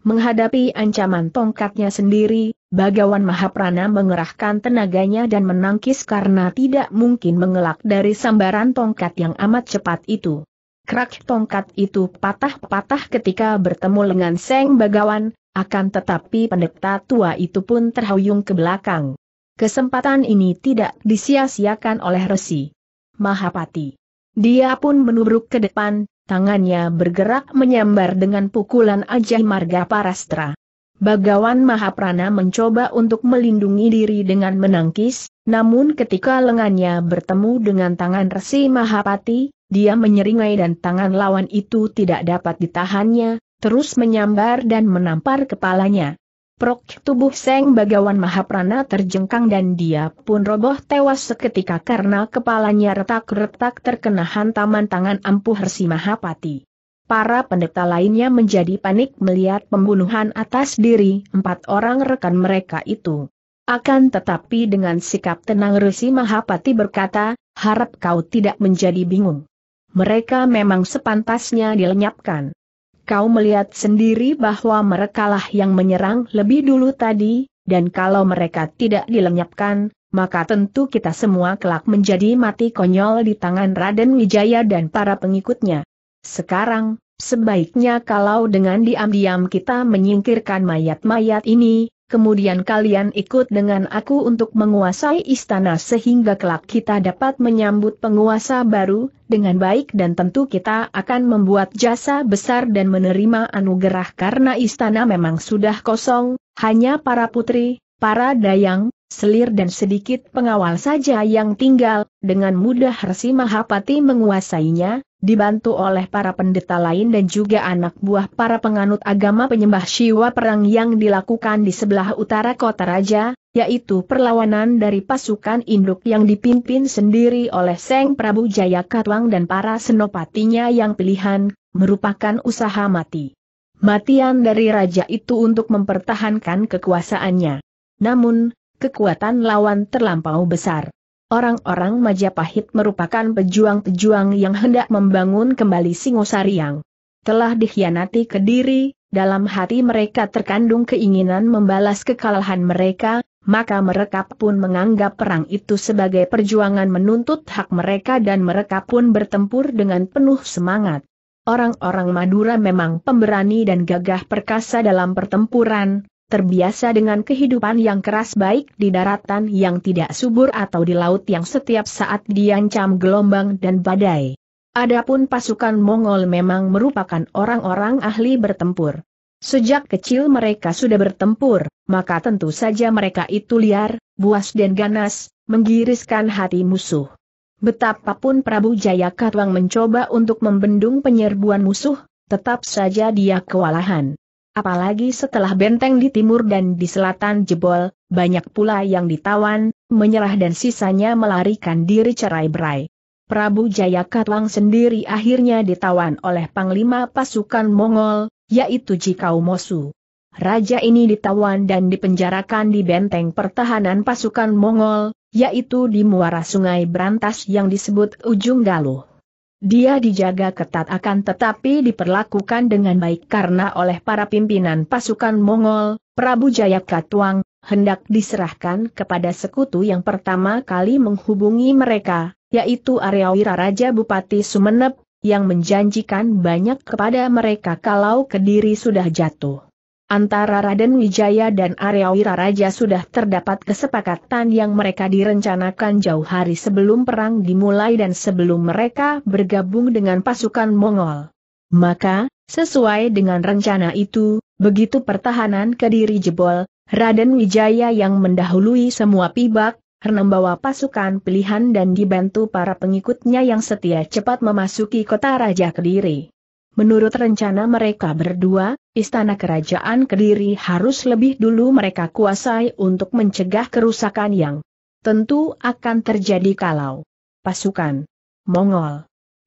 Menghadapi ancaman tongkatnya sendiri, Bagawan Mahaprana mengerahkan tenaganya dan menangkis karena tidak mungkin mengelak dari sambaran tongkat yang amat cepat itu. Krak tongkat itu patah-patah ketika bertemu lengan Seng Bagawan, akan tetapi pendeta tua itu pun terhuyung ke belakang. Kesempatan ini tidak disia-siakan oleh Resi Mahapati. Dia pun menubruk ke depan, tangannya bergerak menyambar dengan pukulan Ajay Marga Parastra. Bagawan Mahaprana mencoba untuk melindungi diri dengan menangkis, namun ketika lengannya bertemu dengan tangan Resi Mahapati, dia menyeringai dan tangan lawan itu tidak dapat ditahannya, terus menyambar dan menampar kepalanya. Prok tubuh Seng Bagawan Mahaprana terjengkang dan dia pun roboh tewas seketika karena kepalanya retak-retak terkena hantaman tangan ampuh Rsi Mahapati. Para pendeta lainnya menjadi panik melihat pembunuhan atas diri empat orang rekan mereka itu. Akan tetapi dengan sikap tenang Resi Mahapati berkata, harap kau tidak menjadi bingung. Mereka memang sepantasnya dilenyapkan. Kau melihat sendiri bahwa merekalah yang menyerang lebih dulu tadi, dan kalau mereka tidak dilenyapkan, maka tentu kita semua kelak menjadi mati konyol di tangan Raden Wijaya dan para pengikutnya. Sekarang, sebaiknya kalau dengan diam-diam kita menyingkirkan mayat-mayat ini, kemudian kalian ikut dengan aku untuk menguasai istana sehingga kelak kita dapat menyambut penguasa baru, dengan baik dan tentu kita akan membuat jasa besar dan menerima anugerah karena istana memang sudah kosong, hanya para putri, para dayang, selir dan sedikit pengawal saja yang tinggal, dengan mudah Resi Mahapati menguasainya, dibantu oleh para pendeta lain dan juga anak buah para penganut agama penyembah Siwa perang yang dilakukan di sebelah utara kota raja, yaitu perlawanan dari pasukan induk yang dipimpin sendiri oleh Seng Prabu Jayakatwang dan para senopatinya yang pilihan, merupakan usaha mati. Matian dari raja itu untuk mempertahankan kekuasaannya. Namun, kekuatan lawan terlampau besar. Orang-orang Majapahit merupakan pejuang-pejuang yang hendak membangun kembali Singosari yang Telah dikhianati ke diri, dalam hati mereka terkandung keinginan membalas kekalahan mereka, maka mereka pun menganggap perang itu sebagai perjuangan menuntut hak mereka dan mereka pun bertempur dengan penuh semangat. Orang-orang Madura memang pemberani dan gagah perkasa dalam pertempuran, terbiasa dengan kehidupan yang keras baik di daratan yang tidak subur atau di laut yang setiap saat diancam gelombang dan badai. Adapun pasukan Mongol memang merupakan orang-orang ahli bertempur. Sejak kecil mereka sudah bertempur, maka tentu saja mereka itu liar, buas dan ganas, menggiriskan hati musuh. Betapapun Prabu Jaya Katwang mencoba untuk membendung penyerbuan musuh, tetap saja dia kewalahan. Apalagi setelah benteng di timur dan di selatan jebol, banyak pula yang ditawan, menyerah dan sisanya melarikan diri cerai berai. Prabu Jaya sendiri akhirnya ditawan oleh Panglima Pasukan Mongol, yaitu Jikau Mosu. Raja ini ditawan dan dipenjarakan di benteng pertahanan pasukan Mongol, yaitu di muara sungai Brantas yang disebut Ujung Galuh. Dia dijaga ketat akan tetapi diperlakukan dengan baik karena oleh para pimpinan pasukan Mongol, Prabu Jayaka hendak diserahkan kepada sekutu yang pertama kali menghubungi mereka, yaitu Arya Raja Bupati Sumeneb, yang menjanjikan banyak kepada mereka kalau Kediri sudah jatuh. Antara Raden Wijaya dan Arya Wiraraja sudah terdapat kesepakatan yang mereka direncanakan jauh hari sebelum perang dimulai dan sebelum mereka bergabung dengan pasukan Mongol. Maka, sesuai dengan rencana itu, begitu pertahanan Kediri jebol, Raden Wijaya yang mendahului semua pihak, membawa pasukan pilihan dan dibantu para pengikutnya yang setia cepat memasuki kota Raja Kediri. Menurut rencana mereka berdua, istana kerajaan Kediri harus lebih dulu mereka kuasai untuk mencegah kerusakan yang tentu akan terjadi kalau pasukan Mongol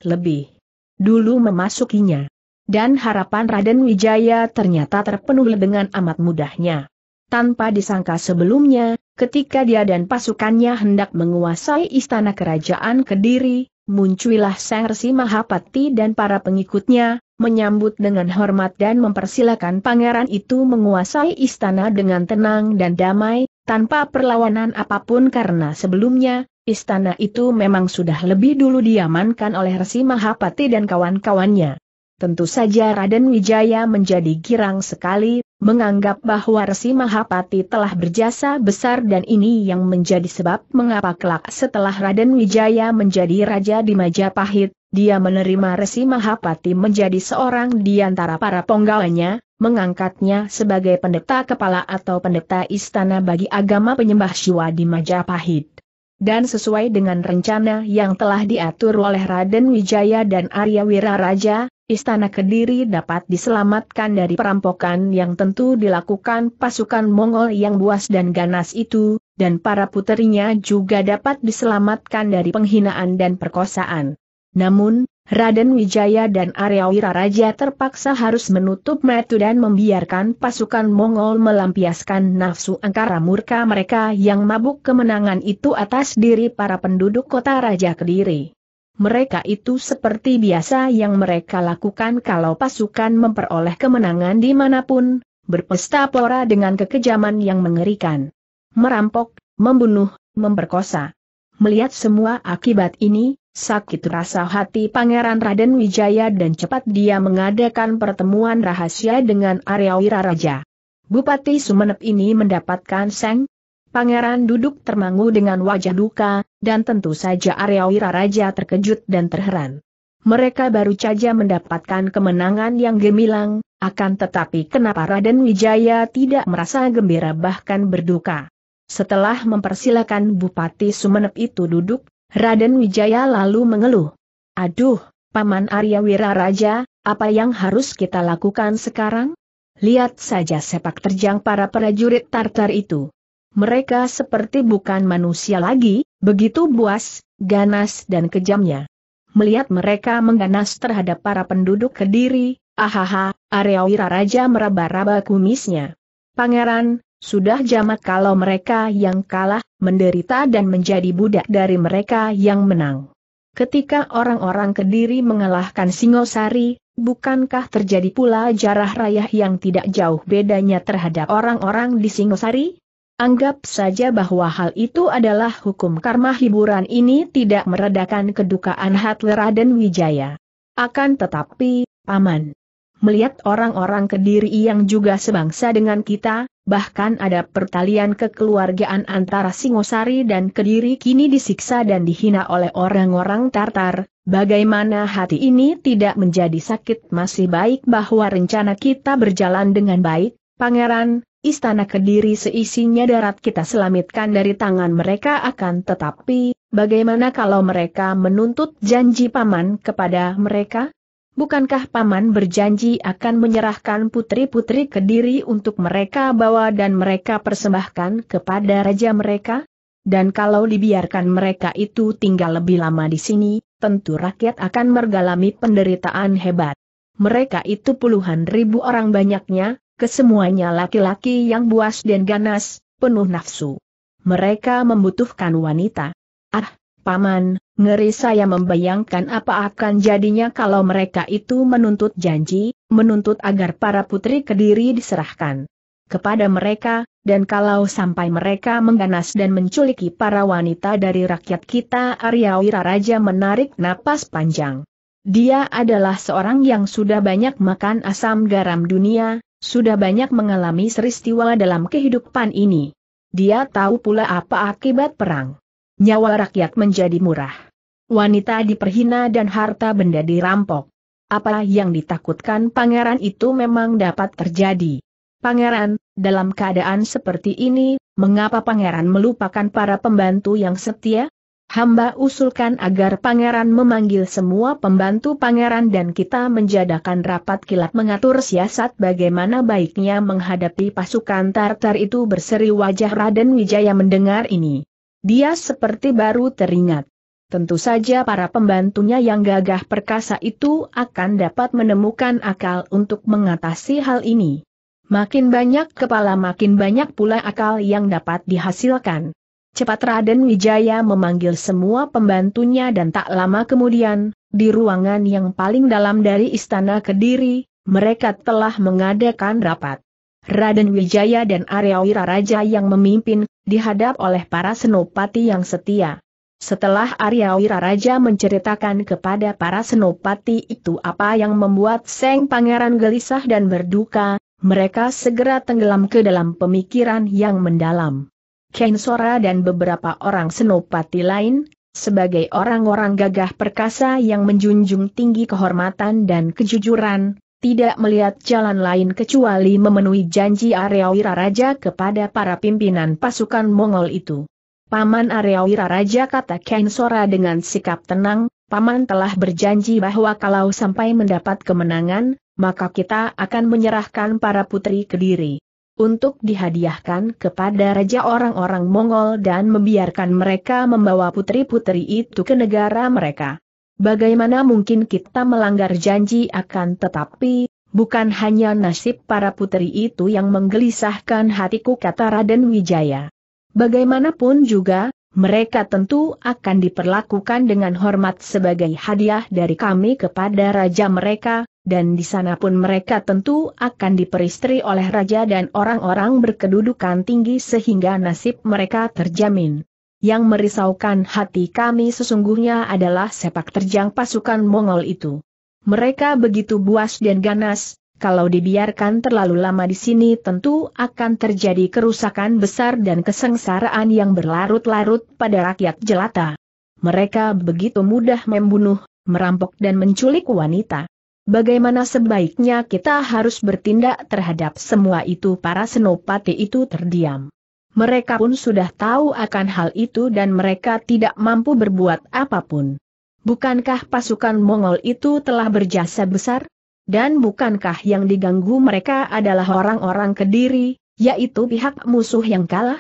lebih dulu memasukinya. Dan harapan Raden Wijaya ternyata terpenuhi dengan amat mudahnya. Tanpa disangka sebelumnya, ketika dia dan pasukannya hendak menguasai istana kerajaan Kediri, muncullah Sang Resi Mahapati dan para pengikutnya, menyambut dengan hormat dan mempersilahkan pangeran itu menguasai istana dengan tenang dan damai, tanpa perlawanan apapun karena sebelumnya, istana itu memang sudah lebih dulu diamankan oleh Resi Mahapati dan kawan-kawannya. Tentu saja Raden Wijaya menjadi girang sekali, menganggap bahwa Resi Mahapati telah berjasa besar dan ini yang menjadi sebab mengapa kelak setelah Raden Wijaya menjadi raja di Majapahit, dia menerima Resi Mahapati menjadi seorang di antara para penggawanya, mengangkatnya sebagai pendeta kepala atau pendeta istana bagi agama penyembah Siwa di Majapahit dan sesuai dengan rencana yang telah diatur oleh Raden Wijaya dan Arya Wiraraja, istana Kediri dapat diselamatkan dari perampokan yang tentu dilakukan pasukan Mongol yang buas dan ganas itu, dan para puterinya juga dapat diselamatkan dari penghinaan dan perkosaan. Namun, Raden Wijaya dan Arya Wiraraja terpaksa harus menutup metu dan membiarkan pasukan Mongol melampiaskan nafsu angkara murka mereka yang mabuk kemenangan itu atas diri para penduduk kota Raja Kediri. Mereka itu seperti biasa yang mereka lakukan kalau pasukan memperoleh kemenangan dimanapun, berpesta pora dengan kekejaman yang mengerikan. Merampok, membunuh, memperkosa. Melihat semua akibat ini, Sakit rasa hati Pangeran Raden Wijaya dan cepat dia mengadakan pertemuan rahasia dengan Arya Wiraraja. Bupati Sumenep ini mendapatkan seng. Pangeran duduk termangu dengan wajah duka, dan tentu saja Arya Wiraraja terkejut dan terheran. Mereka baru saja mendapatkan kemenangan yang gemilang, akan tetapi kenapa Raden Wijaya tidak merasa gembira bahkan berduka. Setelah mempersilakan Bupati Sumenep itu duduk, Raden Wijaya lalu mengeluh. Aduh, Paman Arya Wiraraja, apa yang harus kita lakukan sekarang? Lihat saja sepak terjang para prajurit Tartar itu. Mereka seperti bukan manusia lagi, begitu buas, ganas dan kejamnya. Melihat mereka mengganas terhadap para penduduk Kediri, ahaha, Arya Wiraraja meraba-raba kumisnya. Pangeran, sudah jamak kalau mereka yang kalah, menderita dan menjadi budak dari mereka yang menang. Ketika orang-orang Kediri mengalahkan Singosari, bukankah terjadi pula jarah raya yang tidak jauh bedanya terhadap orang-orang di Singosari? Anggap saja bahwa hal itu adalah hukum karma hiburan ini tidak meredakan kedukaan hati dan Wijaya. Akan tetapi, Paman. Melihat orang-orang kediri yang juga sebangsa dengan kita, bahkan ada pertalian kekeluargaan antara Singosari dan Kediri kini disiksa dan dihina oleh orang-orang Tartar, bagaimana hati ini tidak menjadi sakit masih baik bahwa rencana kita berjalan dengan baik, Pangeran, istana Kediri seisinya darat kita selamatkan dari tangan mereka akan tetapi, bagaimana kalau mereka menuntut janji paman kepada mereka? Bukankah Paman berjanji akan menyerahkan putri-putri kediri untuk mereka bawa dan mereka persembahkan kepada raja mereka? Dan kalau dibiarkan mereka itu tinggal lebih lama di sini, tentu rakyat akan mengalami penderitaan hebat. Mereka itu puluhan ribu orang banyaknya, kesemuanya laki-laki yang buas dan ganas, penuh nafsu. Mereka membutuhkan wanita. Ah, Paman, Ngeri saya membayangkan apa akan jadinya kalau mereka itu menuntut janji, menuntut agar para putri kediri diserahkan kepada mereka, dan kalau sampai mereka mengganas dan menculiki para wanita dari rakyat kita Aryawira Raja menarik napas panjang. Dia adalah seorang yang sudah banyak makan asam garam dunia, sudah banyak mengalami seristiwa dalam kehidupan ini. Dia tahu pula apa akibat perang. Nyawa rakyat menjadi murah wanita diperhina dan harta benda dirampok. Apa yang ditakutkan pangeran itu memang dapat terjadi. Pangeran, dalam keadaan seperti ini, mengapa pangeran melupakan para pembantu yang setia? Hamba usulkan agar pangeran memanggil semua pembantu pangeran dan kita menjadakan rapat kilat mengatur siasat bagaimana baiknya menghadapi pasukan Tartar itu berseri wajah Raden Wijaya mendengar ini. Dia seperti baru teringat tentu saja para pembantunya yang gagah perkasa itu akan dapat menemukan akal untuk mengatasi hal ini. Makin banyak kepala makin banyak pula akal yang dapat dihasilkan. Cepat Raden Wijaya memanggil semua pembantunya dan tak lama kemudian, di ruangan yang paling dalam dari istana Kediri, mereka telah mengadakan rapat. Raden Wijaya dan Arya Wiraraja yang memimpin, dihadap oleh para senopati yang setia. Setelah Arya Wiraraja menceritakan kepada para senopati itu apa yang membuat Seng Pangeran gelisah dan berduka, mereka segera tenggelam ke dalam pemikiran yang mendalam. Sora dan beberapa orang senopati lain, sebagai orang-orang gagah perkasa yang menjunjung tinggi kehormatan dan kejujuran, tidak melihat jalan lain kecuali memenuhi janji Arya Wiraraja kepada para pimpinan pasukan Mongol itu. Paman Aryawira Raja kata Ken Sora dengan sikap tenang, Paman telah berjanji bahwa kalau sampai mendapat kemenangan, maka kita akan menyerahkan para putri kediri untuk dihadiahkan kepada raja orang-orang Mongol dan membiarkan mereka membawa putri-putri itu ke negara mereka. Bagaimana mungkin kita melanggar janji akan tetapi, bukan hanya nasib para putri itu yang menggelisahkan hatiku kata Raden Wijaya. Bagaimanapun juga, mereka tentu akan diperlakukan dengan hormat sebagai hadiah dari kami kepada raja mereka, dan di sana pun mereka tentu akan diperistri oleh raja dan orang-orang berkedudukan tinggi sehingga nasib mereka terjamin. Yang merisaukan hati kami sesungguhnya adalah sepak terjang pasukan Mongol itu. Mereka begitu buas dan ganas, kalau dibiarkan terlalu lama di sini tentu akan terjadi kerusakan besar dan kesengsaraan yang berlarut-larut pada rakyat jelata. Mereka begitu mudah membunuh, merampok dan menculik wanita. Bagaimana sebaiknya kita harus bertindak terhadap semua itu para senopati itu terdiam. Mereka pun sudah tahu akan hal itu dan mereka tidak mampu berbuat apapun. Bukankah pasukan Mongol itu telah berjasa besar? dan bukankah yang diganggu mereka adalah orang-orang kediri, yaitu pihak musuh yang kalah?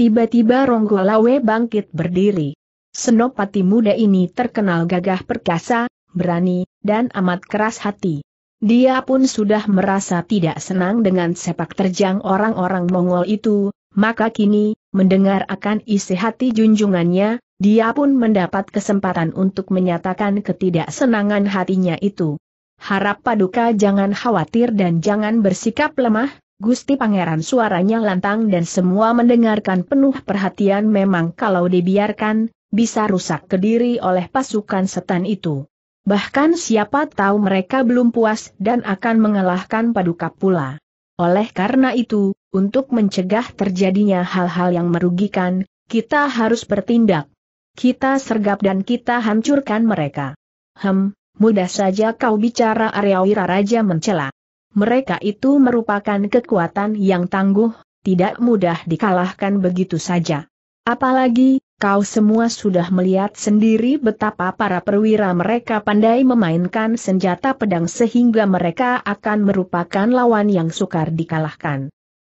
Tiba-tiba Ronggolawe bangkit berdiri. Senopati muda ini terkenal gagah perkasa, berani, dan amat keras hati. Dia pun sudah merasa tidak senang dengan sepak terjang orang-orang Mongol itu, maka kini, mendengar akan isi hati junjungannya, dia pun mendapat kesempatan untuk menyatakan ketidaksenangan hatinya itu. Harap Paduka jangan khawatir dan jangan bersikap lemah, Gusti Pangeran suaranya lantang dan semua mendengarkan penuh perhatian memang kalau dibiarkan, bisa rusak kediri oleh pasukan setan itu. Bahkan siapa tahu mereka belum puas dan akan mengalahkan Paduka pula. Oleh karena itu, untuk mencegah terjadinya hal-hal yang merugikan, kita harus bertindak. Kita sergap dan kita hancurkan mereka. Hem, mudah saja kau bicara Aryawira Raja mencela. Mereka itu merupakan kekuatan yang tangguh, tidak mudah dikalahkan begitu saja. Apalagi, kau semua sudah melihat sendiri betapa para perwira mereka pandai memainkan senjata pedang sehingga mereka akan merupakan lawan yang sukar dikalahkan.